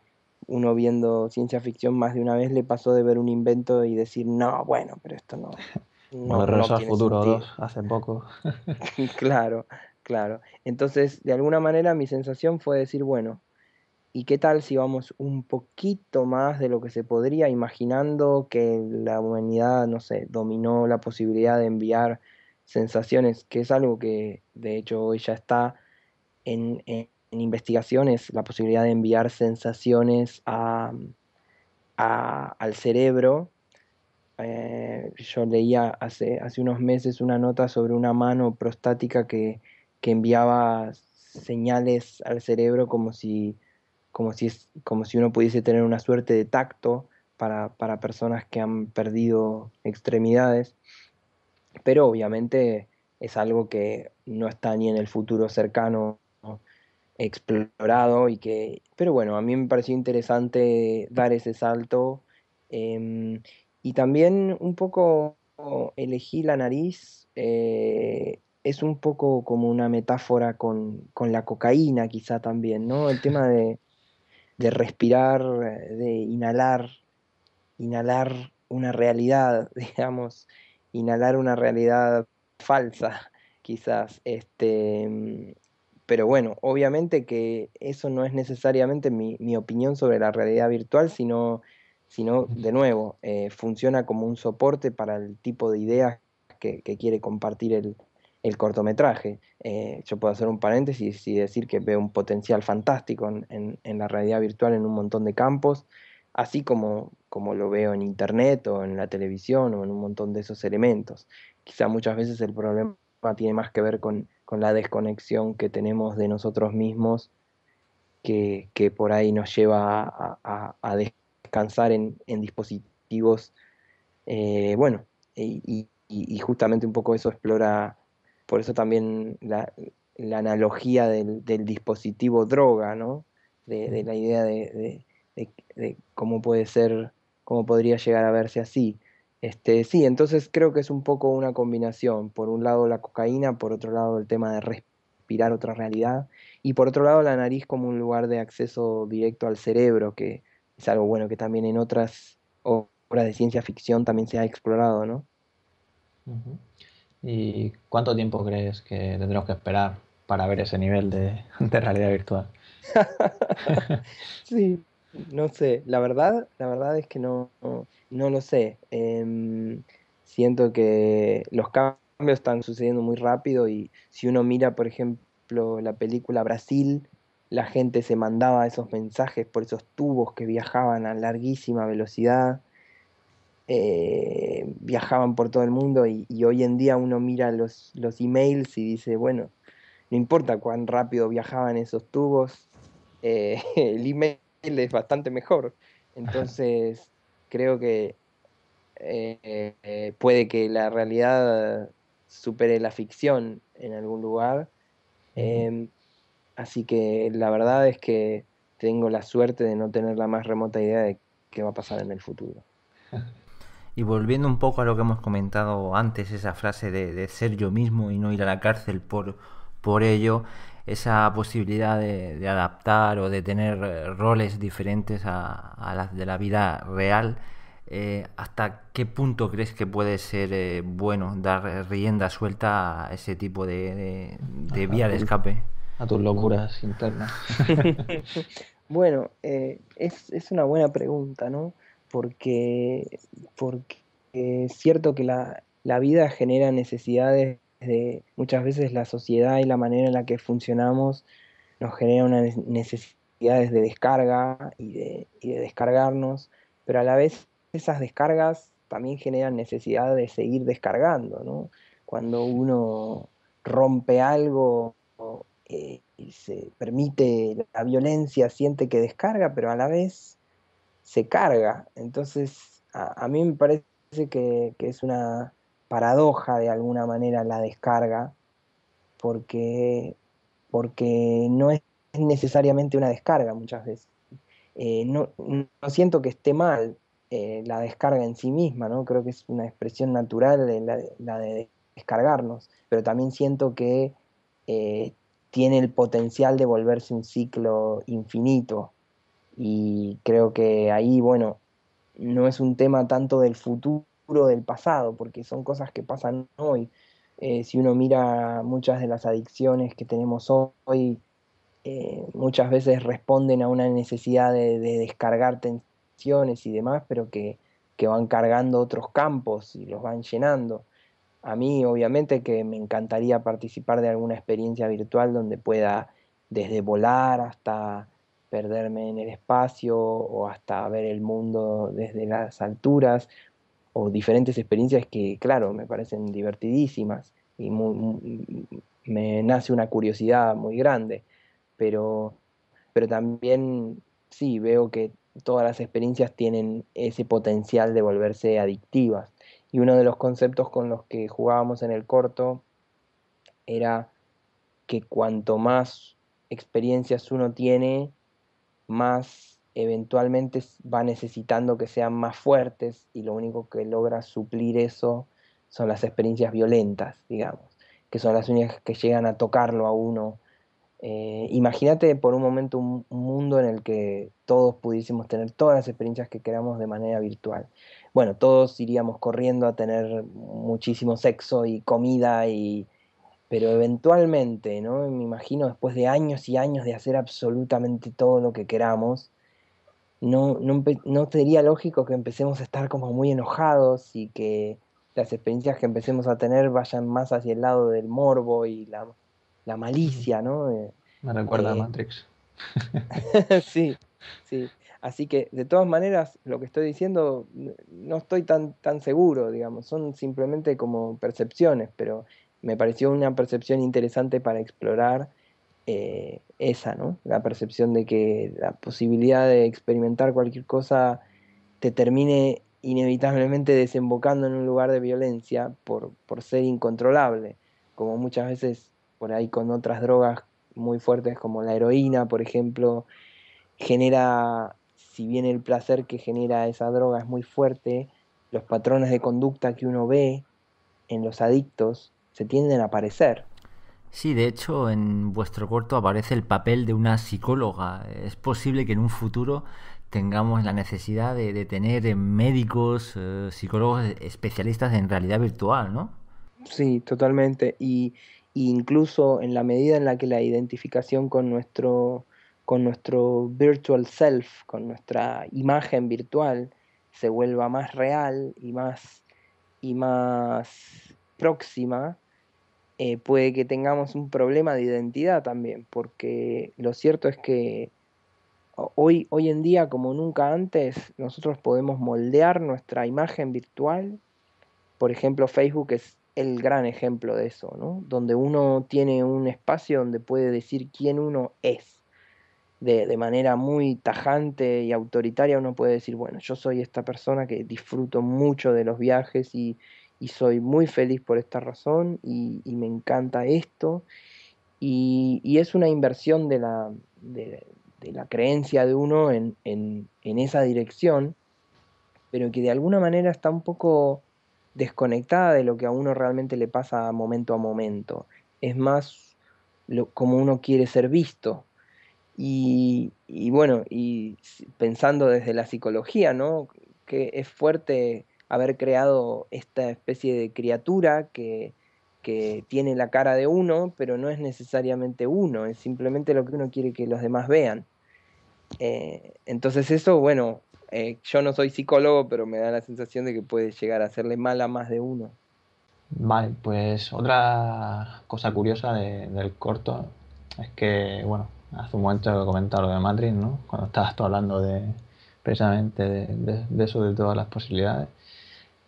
uno viendo ciencia ficción más de una vez le pasó de ver un invento y decir, no, bueno, pero esto no. [laughs] no, no al Futuro hace poco. [laughs] claro, claro. Entonces, de alguna manera, mi sensación fue decir, bueno, ¿y qué tal si vamos un poquito más de lo que se podría, imaginando que la humanidad, no sé, dominó la posibilidad de enviar sensaciones, que es algo que de hecho hoy ya está en en investigaciones la posibilidad de enviar sensaciones al cerebro. Eh, yo leía hace, hace, unos meses una nota sobre una mano prostática que, enviaba señales al cerebro como si, como, si es, como si uno pudiese tener una suerte de tacto para, para personas que han perdido extremidades. Pero obviamente es algo que no está ni en el futuro cercano explorado y que, pero bueno, a mí me pareció interesante dar ese salto em, y también un poco elegí la nariz, eh, es un poco como una metáfora con, la cocaína quizá también, ¿no? El tema de, de respirar, eh, de inhalar, inhalar una realidad, [laughs] digamos, inhalar una realidad falsa quizás, este, em, pero bueno, obviamente que eso no es necesariamente mi, opinión sobre la realidad virtual, sino, sino de nuevo, eh, funciona como un soporte para el tipo de ideas que, quiere compartir el, cortometraje. Eh, yo puedo hacer un paréntesis y decir que veo un potencial fantástico en, en la realidad virtual en un montón de campos, así como, como lo veo en Internet o en la televisión o en un montón de esos elementos. Quizá muchas veces el problema tiene más que ver con con la desconexión que tenemos de nosotros mismos, que, por ahí nos lleva a, descansar en, dispositivos. Eh, bueno, y, justamente un poco eso explora, por eso también la, analogía del, dispositivo droga, ¿no? De, la idea de, de, cómo puede ser, cómo podría llegar a verse así. Este, sí, entonces creo que es un poco una combinación. Por un lado la cocaína, por otro lado el tema de respirar otra realidad y por otro lado la nariz como un lugar de acceso directo al cerebro, que es algo bueno que también en otras obras de ciencia ficción también se ha explorado, ¿no? ¿Y cuánto tiempo crees que tendremos que esperar para ver ese nivel de, [laughs] de realidad virtual? [laughs] sí, no sé, la verdad, la verdad es que no, no, lo sé. Em, siento que los cambios están sucediendo muy rápido y si uno mira, por ejemplo, la película Brasil, la gente se mandaba esos mensajes por esos tubos que viajaban a larguísima velocidad, eh, viajaban por todo el mundo y, hoy en día uno mira los, emails y dice, bueno, no importa cuán rápido viajaban esos tubos, eh, [laughs] el email es bastante mejor. Entonces, creo que eh, eh, puede que la realidad supere la ficción en algún lugar. Em, así que la verdad es que tengo la suerte de no tener la más remota idea de qué va a pasar en el futuro. [laughs] Y volviendo un poco a lo que hemos comentado antes, esa frase de, de ser yo mismo y no ir a la cárcel por, por ello, esa posibilidad de, adaptar o de tener eh, roles diferentes a, las de la vida real, eh, ¿hasta qué punto crees que puede ser eh, bueno dar rienda suelta a ese tipo de, vía de escape? A tus locuras internas. [laughs] bueno, es, una buena pregunta, ¿no? Porque, porque es cierto que la, la vida genera necesidades muchas veces la sociedad y la manera en la que funcionamos nos genera unas necesidades de descarga y de, descargarnos, pero a la vez esas descargas también generan necesidad de seguir descargando, ¿no? Cuando uno rompe algo eh, y se permite la violencia, siente que descarga, pero a la vez se carga. Entonces, a, a mí me parece que es una paradoja de alguna manera la descarga, porque, porque no es necesariamente una descarga muchas veces. Eh, no, no, siento que esté mal eh, la descarga en sí misma, ¿no? creo que es una expresión natural la, de descargarnos, pero también siento que eh, tiene el potencial de volverse un ciclo infinito y creo que ahí, bueno, no es un tema tanto del futuro, del pasado, porque son cosas que pasan hoy. Eh, si uno mira muchas de las adicciones que tenemos hoy, eh, muchas veces responden a una necesidad de, descargar tensiones y demás, pero que, van cargando otros campos y los van llenando. A mí, obviamente, que me encantaría participar de alguna experiencia virtual donde pueda desde volar hasta perderme en el espacio o hasta ver el mundo desde las alturas o diferentes experiencias que, claro, me parecen divertidísimas y me nace una curiosidad muy grande, pero, pero también sí veo que todas las experiencias tienen ese potencial de volverse adictivas. Y uno de los conceptos con los que jugábamos en el corto era que cuanto más experiencias uno tiene, más eventualmente va necesitando que sean más fuertes y lo único que logra suplir eso son las experiencias violentas, digamos, que son las únicas que llegan a tocarlo a uno. Eh, imagínate por un momento un, mundo en el que todos pudiésemos tener todas las experiencias que queramos de manera virtual. Bueno, todos iríamos corriendo a tener muchísimo sexo y comida pero eventualmente, ¿no? Me imagino después de años y años de hacer absolutamente todo lo que queramos, no, no, sería lógico que empecemos a estar como muy enojados y que las experiencias que empecemos a tener vayan más hacia el lado del morbo y la, malicia, ¿no? Me eh, recuerda eh. Matrix. [laughs] sí, sí. Así que, de todas maneras, lo que estoy diciendo no estoy tan, tan seguro, digamos, son simplemente como percepciones, pero me pareció una percepción interesante para explorar eh, esa, ¿no? La percepción de que la posibilidad de experimentar cualquier cosa te termine inevitablemente desembocando en un lugar de violencia por, por ser incontrolable, como muchas veces por ahí con otras drogas muy fuertes como la heroína, por ejemplo, genera, si bien el placer que genera esa droga es muy fuerte, los patrones de conducta que uno ve en los adictos se tienden a aparecer. Sí, de hecho, en vuestro corto aparece el papel de una psicóloga. Es posible que en un futuro tengamos la necesidad de, tener eh, médicos, eh, psicólogos especialistas en realidad virtual, ¿no? Sí, totalmente. Y, incluso en la medida en la que la identificación con nuestro, con nuestro virtual self, con nuestra imagen virtual, se vuelva más real y más, y más próxima, eh, puede que tengamos un problema de identidad también, porque lo cierto es que hoy, hoy en día, como nunca antes, nosotros podemos moldear nuestra imagen virtual. Por ejemplo, Facebook es el gran ejemplo de eso, ¿no? Donde uno tiene un espacio donde puede decir quién uno es. de, manera muy tajante y autoritaria uno puede decir, bueno, yo soy esta persona que disfruto mucho de los viajes y, y soy muy feliz por esta razón y, me encanta esto. Y, es una inversión de la, de, la creencia de uno en, esa dirección, pero que de alguna manera está un poco desconectada de lo que a uno realmente le pasa momento a momento. Es más lo, como uno quiere ser visto. Y, y bueno, y pensando desde la psicología, ¿no? Que es fuerte haber creado esta especie de criatura que, que tiene la cara de uno, pero no es necesariamente uno, es simplemente lo que uno quiere que los demás vean. Eh, entonces eso, bueno, eh, yo no soy psicólogo, pero me da la sensación de que puede llegar a hacerle mal a más de uno. Vale, pues otra cosa curiosa del corto es que, bueno, hace un momento comentado lo de Matrix, ¿no? Cuando estabas tú hablando de precisamente de, de eso, de todas las posibilidades.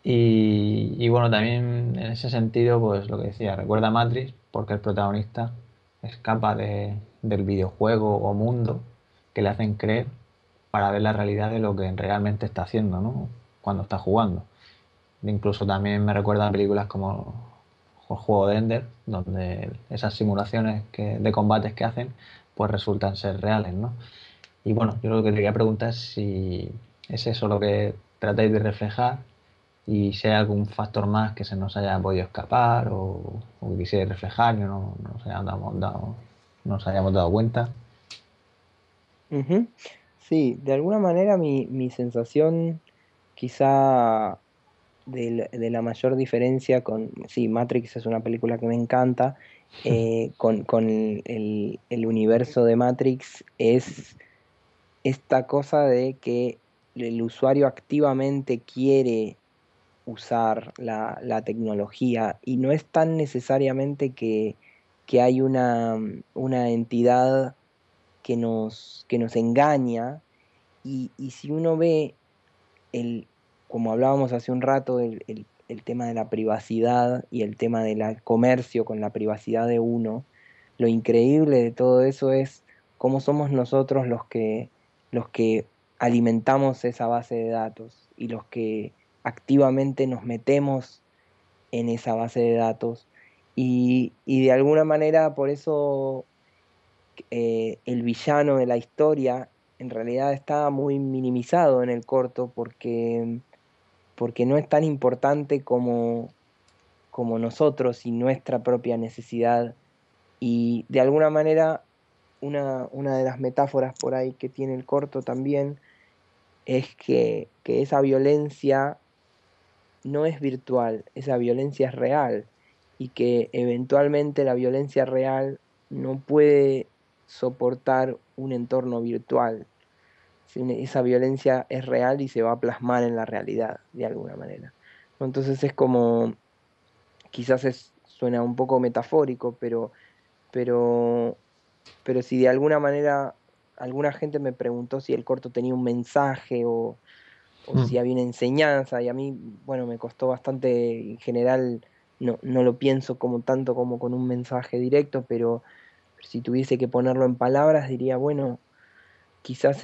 Y, bueno, también en ese sentido, pues lo que decía, recuerda a Matrix porque el protagonista escapa de, del videojuego o mundo que le hacen creer para ver la realidad de lo que realmente está haciendo, ¿no? Cuando está jugando. Incluso también me recuerda a películas como el juego de Ender, donde esas simulaciones de combates que hacen, pues resultan ser reales, ¿no? Y bueno, yo lo que te quería preguntar es si es eso lo que tratáis de reflejar y si hay algún factor más que se nos haya podido escapar o, que quisiera reflejar y no, nos hayamos dado, nos hayamos cuenta. Sí, de alguna manera mi, sensación quizá de, la mayor diferencia con, sí, Matrix es una película que me encanta, [laughs] eh, con, el, el, universo de Matrix es esta cosa de que el usuario activamente quiere usar la, tecnología y no es tan necesariamente que, hay una, entidad que nos, que nos engaña y, si uno ve, el, como hablábamos hace un rato, el, el tema de la privacidad y el tema del comercio con la privacidad de uno, lo increíble de todo eso es cómo somos nosotros los que, los que alimentamos esa base de datos y los que activamente nos metemos en esa base de datos y, de alguna manera por eso eh, el villano de la historia en realidad está muy minimizado en el corto porque, porque no es tan importante como, nosotros y nuestra propia necesidad y de alguna manera una, de las metáforas por ahí que tiene el corto también es que esa violencia no es virtual, esa violencia es real y que eventualmente la violencia real no puede soportar un entorno virtual. Esa violencia es real y se va a plasmar en la realidad de alguna manera. Entonces es como, quizás suena un poco metafórico, pero, pero, pero si de alguna manera alguna gente me preguntó si el corto tenía un mensaje o, o si mm. había una enseñanza, y a mí, bueno, me costó bastante, en general, no, no lo pienso como tanto como con un mensaje directo, pero, si tuviese que ponerlo en palabras, diría, bueno, quizás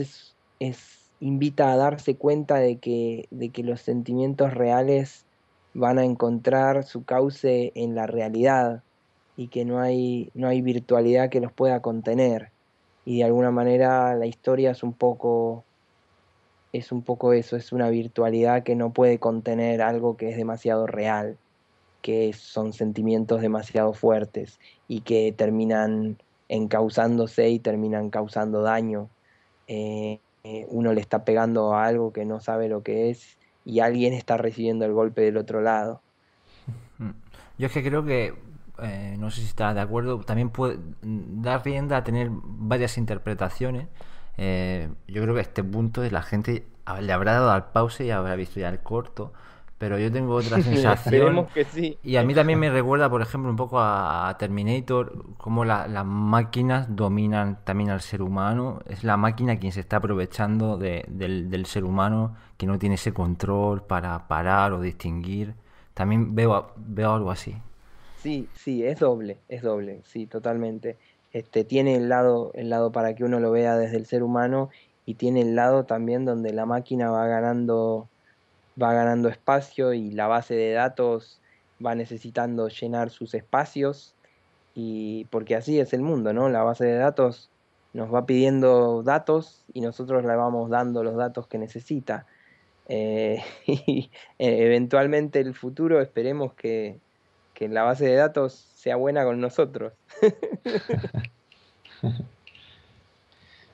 es, invita a darse cuenta de que, de que los sentimientos reales van a encontrar su cauce en la realidad y que no hay, no hay virtualidad que los pueda contener. Y de alguna manera la historia es un poco es un poco eso, es una virtualidad que no puede contener algo que es demasiado real, que son sentimientos demasiado fuertes y que terminan encausándose y terminan causando daño. Eh, eh, uno le está pegando a algo que no sabe lo que es y alguien está recibiendo el golpe del otro lado. Mm. Yo es que creo que, eh, no sé si está de acuerdo, también puede mm, dar rienda a tener varias interpretaciones eh, yo creo que a este punto la gente le habrá dado al pause y habrá visto ya el corto, pero yo tengo otra [laughs] sensación. que sí. Y a mí también me recuerda, por ejemplo, un poco a, Terminator, cómo las máquinas dominan también al ser humano. Es la máquina quien se está aprovechando de, del, del, ser humano, que no tiene ese control para parar o distinguir. También veo, veo algo así. Sí, sí, es doble, es doble, sí, totalmente este, tiene el lado, el lado para que uno lo vea desde el ser humano y tiene el lado también donde la máquina va ganando, va ganando espacio y la base de datos va necesitando llenar sus espacios y porque así es el mundo, ¿no? La base de datos nos va pidiendo datos y nosotros le vamos dando los datos que necesita. Eh, [laughs] y eh, eventualmente el futuro esperemos que, que la base de datos sea buena con nosotros. [laughs]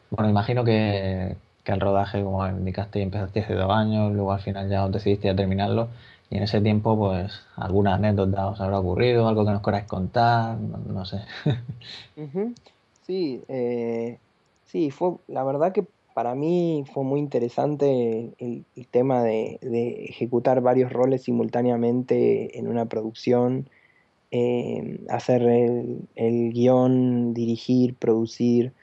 bueno, imagino que, el rodaje, como indicaste, empezaste hace dos años, luego al final ya decidiste terminarlo. Y en ese tiempo, pues, alguna anécdota os habrá ocurrido, algo que nos queráis contar, no, sé. [laughs] Sí, eh, sí, fue, la verdad que para mí fue muy interesante el, tema de, ejecutar varios roles simultáneamente en una producción eh, hacer el, guión, dirigir, producir,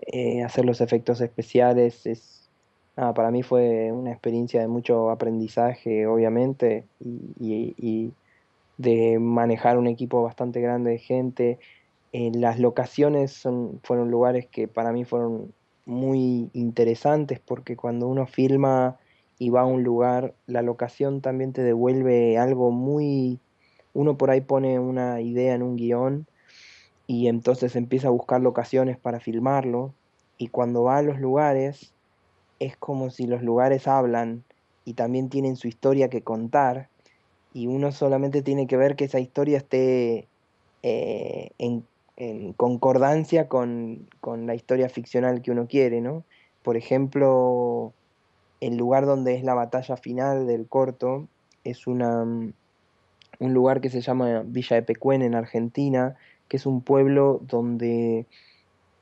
eh, hacer los efectos especiales. Es, para mí fue una experiencia de mucho aprendizaje, obviamente, y, de manejar un equipo bastante grande de gente. Eh, las locaciones son, fueron lugares que para mí fueron muy interesantes porque cuando uno filma y va a un lugar, la locación también te devuelve algo muy uno por ahí pone una idea en un guión y entonces empieza a buscar locaciones para filmarlo y cuando va a los lugares es como si los lugares hablan y también tienen su historia que contar y uno solamente tiene que ver que esa historia esté eh, en, concordancia con, con, la historia ficcional que uno quiere, ¿no? Por ejemplo, el lugar donde es la batalla final del corto es una, mm, un lugar que se llama Villa de Pecuén en Argentina, que es un pueblo donde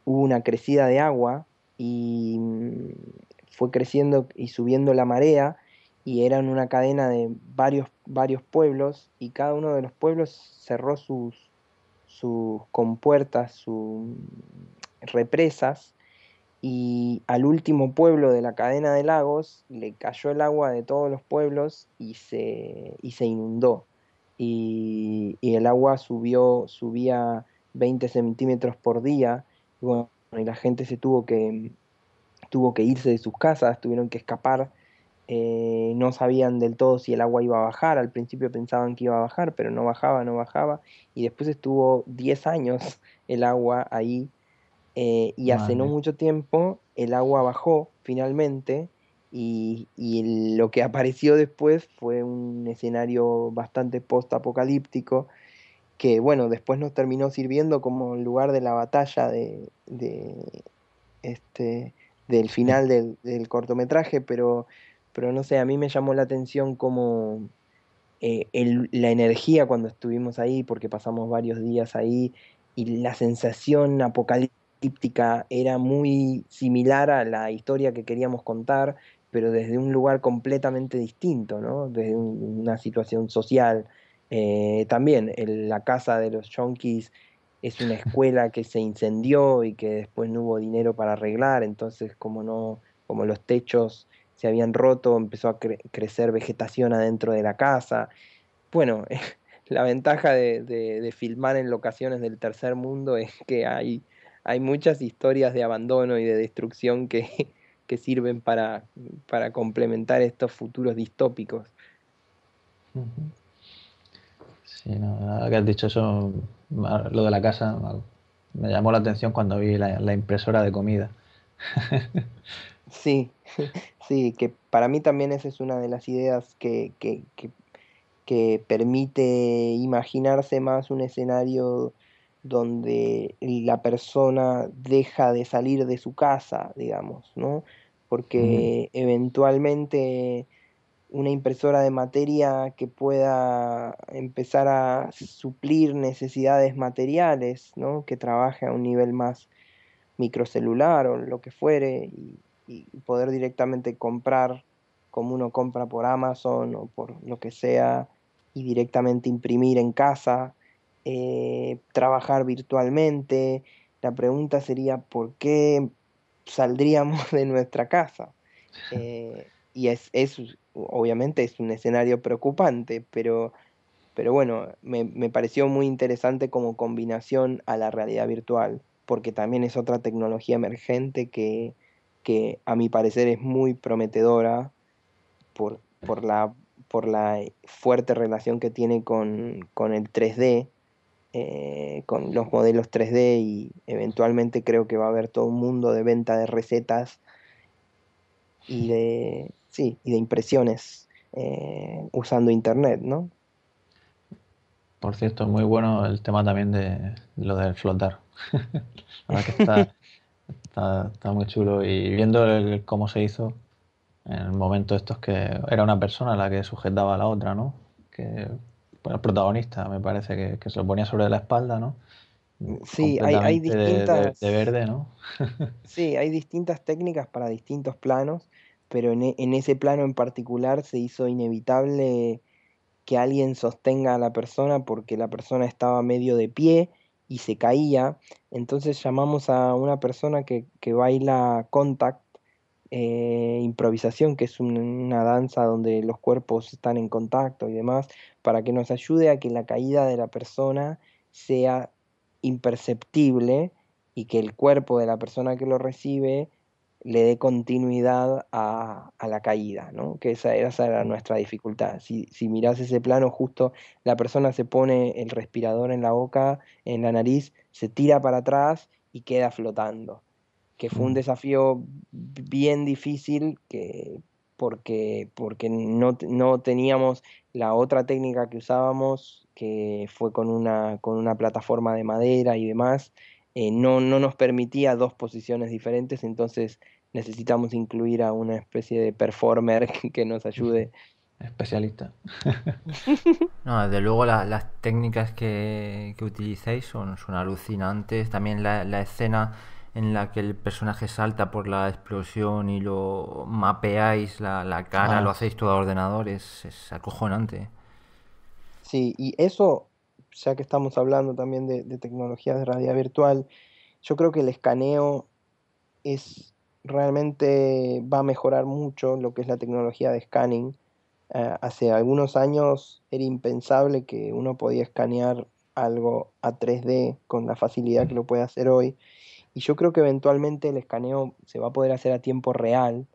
hubo una crecida de agua y mm, fue creciendo y subiendo la marea y eran una cadena de varios, varios pueblos y cada uno de los pueblos cerró sus, sus compuertas, sus mm, represas y al último pueblo de la cadena de lagos le cayó el agua de todos los pueblos y se, y se inundó y, el agua subió, subía 20 centímetros por día, y, la gente se tuvo que, tuvo que irse de sus casas, tuvieron que escapar, eh, no sabían del todo si el agua iba a bajar, al principio pensaban que iba a bajar, pero no bajaba, no bajaba, y después estuvo 10 años [laughs] el agua ahí, eh, y hace no mucho tiempo el agua bajó finalmente, y, lo que apareció después fue un escenario bastante post-apocalíptico que, bueno, después nos terminó sirviendo como lugar de la batalla de, de este, del final del, cortometraje, pero, no sé, a mí me llamó la atención como eh, la energía cuando estuvimos ahí, porque pasamos varios días ahí y la sensación apocalíptica era muy similar a la historia que queríamos contar pero desde un lugar completamente distinto, ¿no? Desde una situación social. Eh, también la casa de los yonkis es una [laughs] escuela que se incendió y que después no hubo dinero para arreglar, entonces como no, como los techos se habían roto, empezó a crecer vegetación adentro de la casa. Bueno, [laughs] la ventaja de, de, filmar en locaciones del tercer mundo es que hay, hay muchas historias de abandono y de destrucción que, que sirven para, complementar estos futuros distópicos. Sí, no, que has dicho eso, lo de la casa, me llamó la atención cuando vi la, impresora de comida. [laughs] sí, [laughs] sí, que para mí también esa es una de las ideas que, que, que permite imaginarse más un escenario donde la persona deja de salir de su casa, digamos, ¿no? Porque eventualmente una impresora de materia que pueda empezar a suplir necesidades materiales, ¿no? Que trabaje a un nivel más microcelular o lo que fuere y poder directamente comprar como uno compra por Amazon o por lo que sea y directamente imprimir en casa eh, trabajar virtualmente. La pregunta sería, ¿por qué saldríamos [laughs] de nuestra casa? Eh, y es, obviamente es un escenario preocupante, pero, pero bueno, me, pareció muy interesante como combinación a la realidad virtual, porque también es otra tecnología emergente que, a mi parecer es muy prometedora por, la, por la fuerte relación que tiene con, con el 3D eh, con los modelos 3D y eventualmente creo que va a haber todo un mundo de venta de recetas y de, sí, y de impresiones eh, usando Internet, ¿no? Por cierto, muy bueno el tema también de lo del flotar. [laughs] está, muy chulo. Y viendo cómo se hizo, en el momento estos que era una persona la que sujetaba a la otra, ¿no? Que el protagonista, me parece, que, se lo ponía sobre la espalda, ¿no? Sí, hay, distintas. verde, ¿no? [laughs] sí, hay distintas técnicas para distintos planos, pero e, en, ese plano en particular se hizo inevitable que alguien sostenga a la persona porque la persona estaba medio de pie y se caía. Entonces llamamos a una persona que, que baila contact, eh, improvisación, que es una danza donde los cuerpos están en contacto y demás, para que nos ayude a que la caída de la persona sea imperceptible y que el cuerpo de la persona que lo recibe le dé continuidad a, la caída, ¿no? que esa, era mm. nuestra dificultad. Si, si mirás ese plano, justo la persona se pone el respirador en la boca, en la nariz, se tira para atrás y queda flotando que fue un desafío bien difícil que, porque, porque no, no, teníamos la otra técnica que usábamos, que fue con una, con una plataforma de madera y demás, eh, no, no nos permitía dos posiciones diferentes, entonces necesitamos incluir a una especie de performer [laughs] que nos ayude. Especialista. [laughs] no, desde luego las técnicas que, que utilicéis son, son alucinantes, también la, la escena en la que el personaje salta por la explosión y lo mapeáis la, la cara, lo hacéis todo a ordenador, es, acojonante. Sí, y eso, ya que estamos hablando también de, de tecnologías de realidad virtual, yo creo que el escaneo es realmente va a mejorar mucho lo que es la tecnología de scanning. Eh, hace algunos años era impensable que uno podía escanear algo a 3D con la facilidad que lo puede hacer hoy. Y yo creo que eventualmente el escaneo se va a poder hacer a tiempo real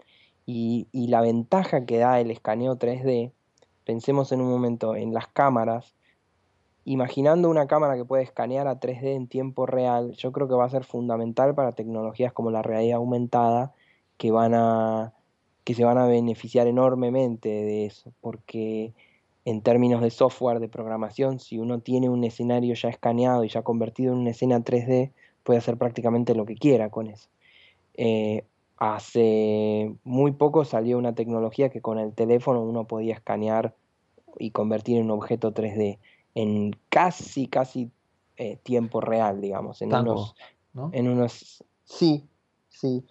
y, la ventaja que da el escaneo 3D, pensemos en un momento en las cámaras, imaginando una cámara que puede escanear a 3D en tiempo real, yo creo que va a ser fundamental para tecnologías como la realidad aumentada que van a que se van a beneficiar enormemente de eso, porque en términos de software de programación, si uno tiene un escenario ya escaneado y ya convertido en una escena 3D, puede hacer prácticamente lo que quiera con eso. Eh, hace muy poco salió una tecnología que con el teléfono uno podía escanear y convertir en un objeto 3D en casi, casi eh, tiempo real, digamos, en unos... En unos... Sí, sí,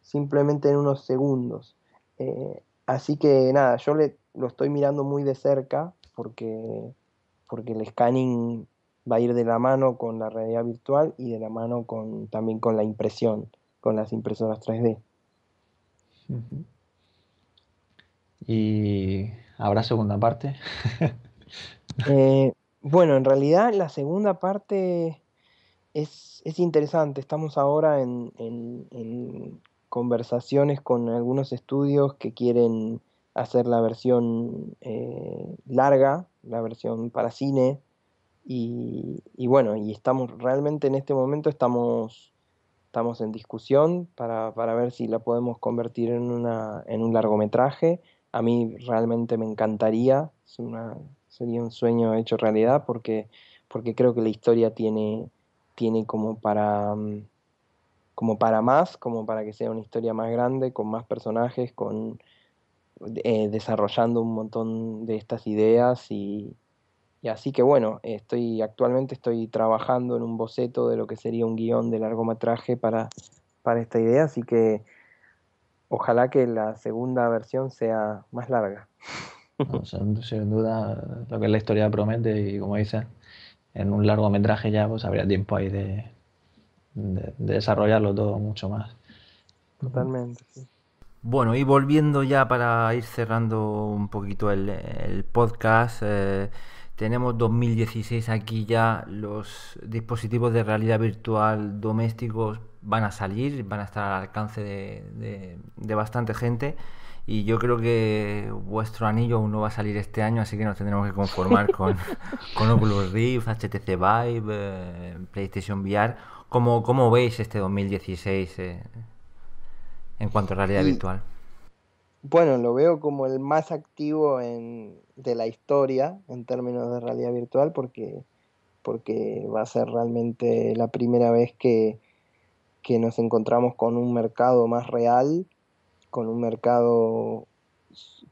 simplemente en unos segundos. Eh, así que nada, yo le, lo estoy mirando muy de cerca porque, porque el scanning va a ir de la mano con la realidad virtual y de la mano con, también con la impresión, con las impresoras 3D. ¿Y habrá segunda parte? [laughs] Eh, bueno, en realidad la segunda parte es, interesante. Estamos ahora en, conversaciones con algunos estudios que quieren hacer la versión eh, larga, la versión para cine, y, bueno, y estamos realmente en este momento estamos, estamos en discusión para, ver si la podemos convertir en, una, un largometraje. A mí realmente me encantaría, sería un sueño hecho realidad porque, porque creo que la historia tiene, tiene como para mm, como para más, como para que sea una historia más grande, con más personajes, con eh, desarrollando un montón de estas ideas y, y así que bueno, estoy actualmente estoy trabajando en un boceto de lo que sería un guión de largometraje para, para esta idea, así que ojalá que la segunda versión sea más larga. [laughs] sin, duda, lo que la historia promete y como dices, en un largometraje ya pues habría tiempo ahí de, de, desarrollarlo todo mucho más. Totalmente, Bueno, y volviendo ya para ir cerrando un poquito el, podcast, eh, tenemos 2016 aquí ya los dispositivos de realidad virtual domésticos van a salir, van a estar al alcance de, bastante gente y yo creo que vuestro anillo aún no va a salir este año, así que nos tendremos que conformar [laughs] con, Oculus Rift, HTC Vive, eh, PlayStation VR. ¿Cómo, veis este 2016 eh, en cuanto a realidad mm. virtual? Bueno, lo veo como el más activo en, de la historia en términos de realidad virtual porque, porque va a ser realmente la primera vez que, que nos encontramos con un mercado más real, con un mercado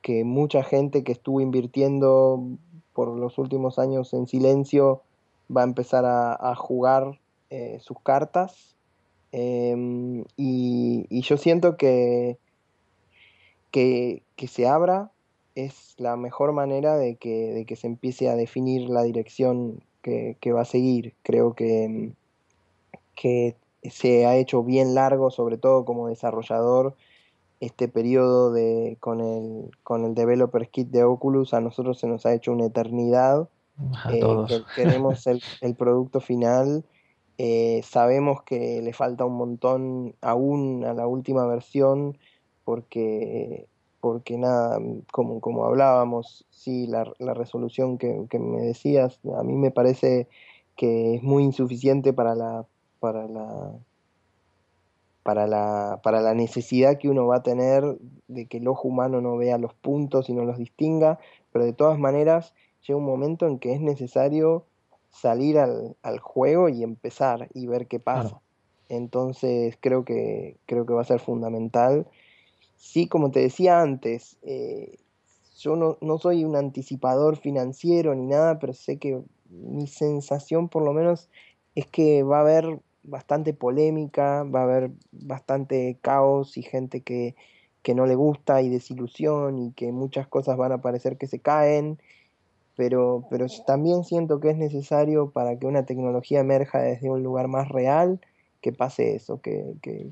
que mucha gente que estuvo invirtiendo por los últimos años en silencio va a empezar a, jugar eh, sus cartas. Em, y, yo siento que, que se abra es la mejor manera de que, que se empiece a definir la dirección que, va a seguir. Creo que, que, se ha hecho bien largo, sobre todo como desarrollador, este periodo de, con, el, con el Developer Kit de Oculus. A nosotros se nos ha hecho una eternidad. Eh, queremos [laughs] el, producto final. Eh, sabemos que le falta un montón aún a la última versión porque porque nada, como, hablábamos, sí, la, la resolución que, me decías, a mí me parece que es muy insuficiente para la, para la, para la, para la necesidad que uno va a tener de que el ojo humano no vea los puntos y no los distinga, pero de todas maneras llega un momento en que es necesario salir al, juego y empezar y ver qué pasa. Entonces creo que, creo que va a ser fundamental Sí, como te decía antes, eh, yo no, soy un anticipador financiero ni nada, pero sé que mi sensación por lo menos es que va a haber bastante polémica, va a haber bastante caos y gente que, no le gusta y desilusión y que muchas cosas van a parecer que se caen, pero, pero también siento que es necesario para que una tecnología emerja desde un lugar más real, que pase eso, que, que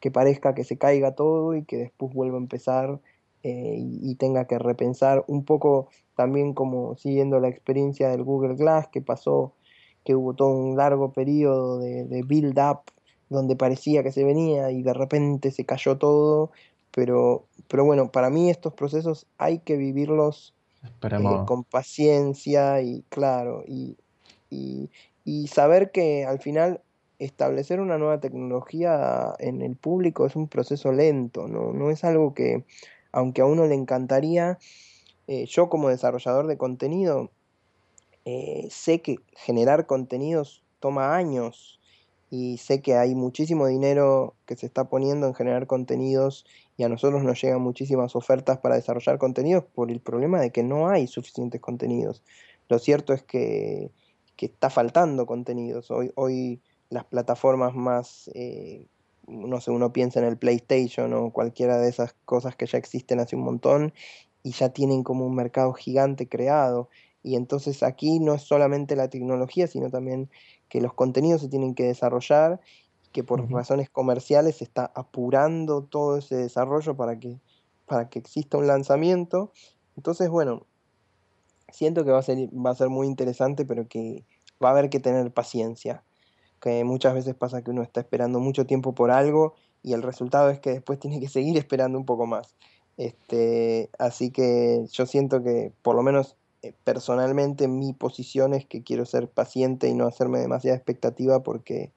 que parezca que se caiga todo y que después vuelva a empezar eh, y, tenga que repensar un poco también como siguiendo la experiencia del Google Glass que pasó, que hubo todo un largo periodo de, build-up donde parecía que se venía y de repente se cayó todo, pero, pero bueno, para mí estos procesos hay que vivirlos eh, con paciencia y claro, y saber que al final establecer una nueva tecnología en el público es un proceso lento, no, es algo que, aunque a uno le encantaría, eh, yo como desarrollador de contenido, eh, sé que generar contenidos toma años y sé que hay muchísimo dinero que se está poniendo en generar contenidos y a nosotros nos llegan muchísimas ofertas para desarrollar contenidos por el problema de que no hay suficientes contenidos. Lo cierto es que, que está faltando contenidos. Hoy, hoy las plataformas más, eh, no sé, uno piensa en el PlayStation o cualquiera de esas cosas que ya existen hace un montón y ya tienen como un mercado gigante creado. Y entonces aquí no es solamente la tecnología, sino también que los contenidos se tienen que desarrollar, que por razones comerciales se está apurando todo ese desarrollo para que, para que exista un lanzamiento. Entonces, bueno, siento que va a ser, va a ser muy interesante, pero que va a haber que tener paciencia que muchas veces pasa que uno está esperando mucho tiempo por algo y el resultado es que después [laughs] tiene que seguir esperando un poco más. Este, así que yo siento que por lo menos eh, personalmente mi posición es que quiero ser paciente y no hacerme demasiada expectativa porque,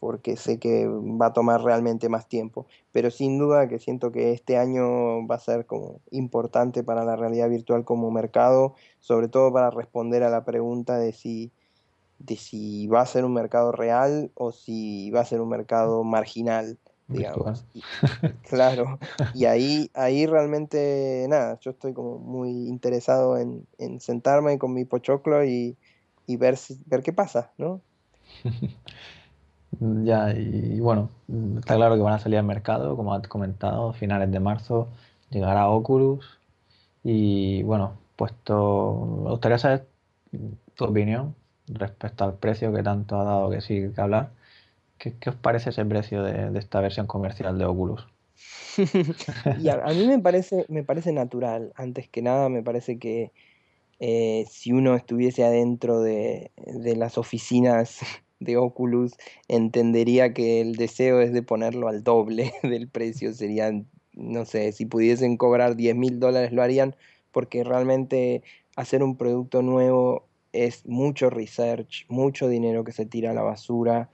porque sé que va a tomar realmente más tiempo. Pero sin duda que siento que este año va a ser como importante para la realidad virtual como mercado, sobre todo para responder a la pregunta de si de si va a ser un mercado real o si va a ser un mercado mm. marginal, digamos. claro, y ahí, ahí realmente, nada, yo estoy como muy interesado en, sentarme con mi pochoclo y, ver, si, ver qué pasa, ¿no? [laughs] ya, y, bueno, está claro que van a salir al mercado, como has comentado, a finales de marzo llegará Oculus y bueno, puesto, me gustaría saber tu opinión respecto al precio que tanto ha dado que sí que hablar. ¿Qué, os parece ese precio de, esta versión comercial de Oculus? [laughs] a, mí me parece, me parece natural. Antes que nada, me parece que eh, si uno estuviese adentro de, las oficinas de Oculus, entendería que el deseo es de ponerlo al doble [laughs] del precio. Serían, no sé, si pudiesen cobrar 10 mil dólares lo harían, porque realmente hacer un producto nuevo es mucho research, mucho dinero que se tira a la basura,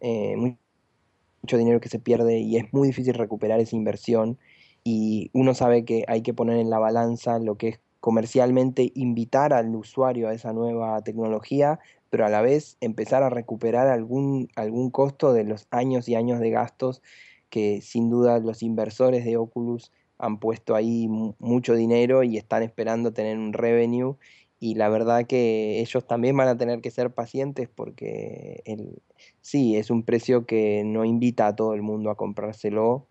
eh, mucho dinero que se pierde y es muy difícil recuperar esa inversión. Y uno sabe que hay que poner en la balanza lo que es comercialmente invitar al usuario a esa nueva tecnología, pero a la vez empezar a recuperar algún, algún costo de los años y años de gastos que sin duda los inversores de Oculus han puesto ahí mucho dinero y están esperando tener un revenue y la verdad que ellos también van a tener que ser pacientes porque sí, es un precio que no invita a todo el mundo a comprárselo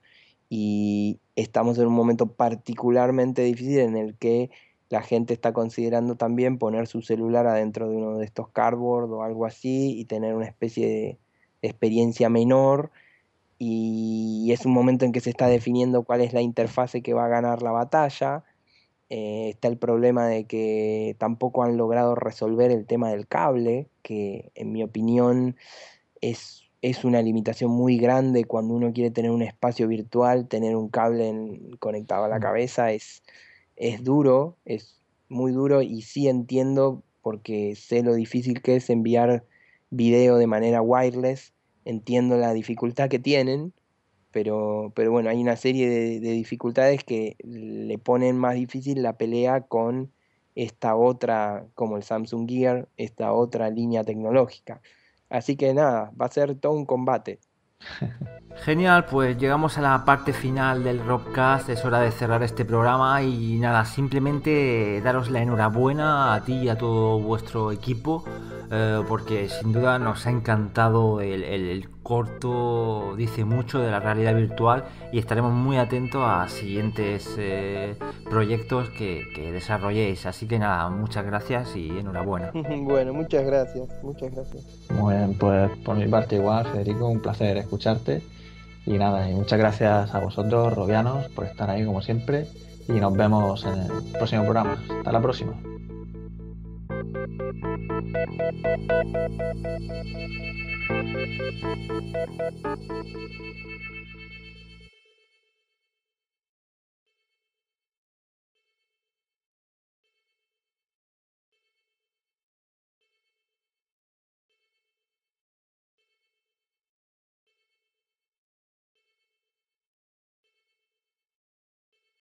y estamos en un momento particularmente difícil en el que la gente está considerando también poner su celular adentro de uno de estos cardboard o algo así y tener una especie de experiencia menor y es un momento en que se está definiendo cuál es la interfase que va a ganar la batalla eh, está el problema de que tampoco han logrado resolver el tema del cable, que en mi opinión es, una limitación muy grande cuando uno quiere tener un espacio virtual, tener un cable conectado a la mm. cabeza es, es duro, es muy duro y sí entiendo porque sé lo difícil que es enviar video de manera wireless, entiendo la dificultad que tienen, pero, pero bueno, hay una serie de, dificultades que le ponen más difícil la pelea con esta otra, como el Samsung Gear, esta otra línea tecnológica. Así que nada, va a ser todo un combate. [laughs] Genial, pues llegamos a la parte final del Robcast, es hora de cerrar este programa y nada, simplemente daros la enhorabuena a ti y a todo vuestro equipo, eh, porque sin duda nos ha encantado el corto dice mucho de la realidad virtual y estaremos muy atentos a siguientes eh, proyectos que, que, desarrolléis. Así que nada, muchas gracias y enhorabuena. [laughs] bueno, muchas gracias, muchas gracias. Muy bien, pues por mi parte igual, Federico, un placer escucharte. Y nada, y muchas gracias a vosotros, Robianos, por estar ahí como siempre. Y nos vemos en el próximo programa. Hasta la próxima. Thank you.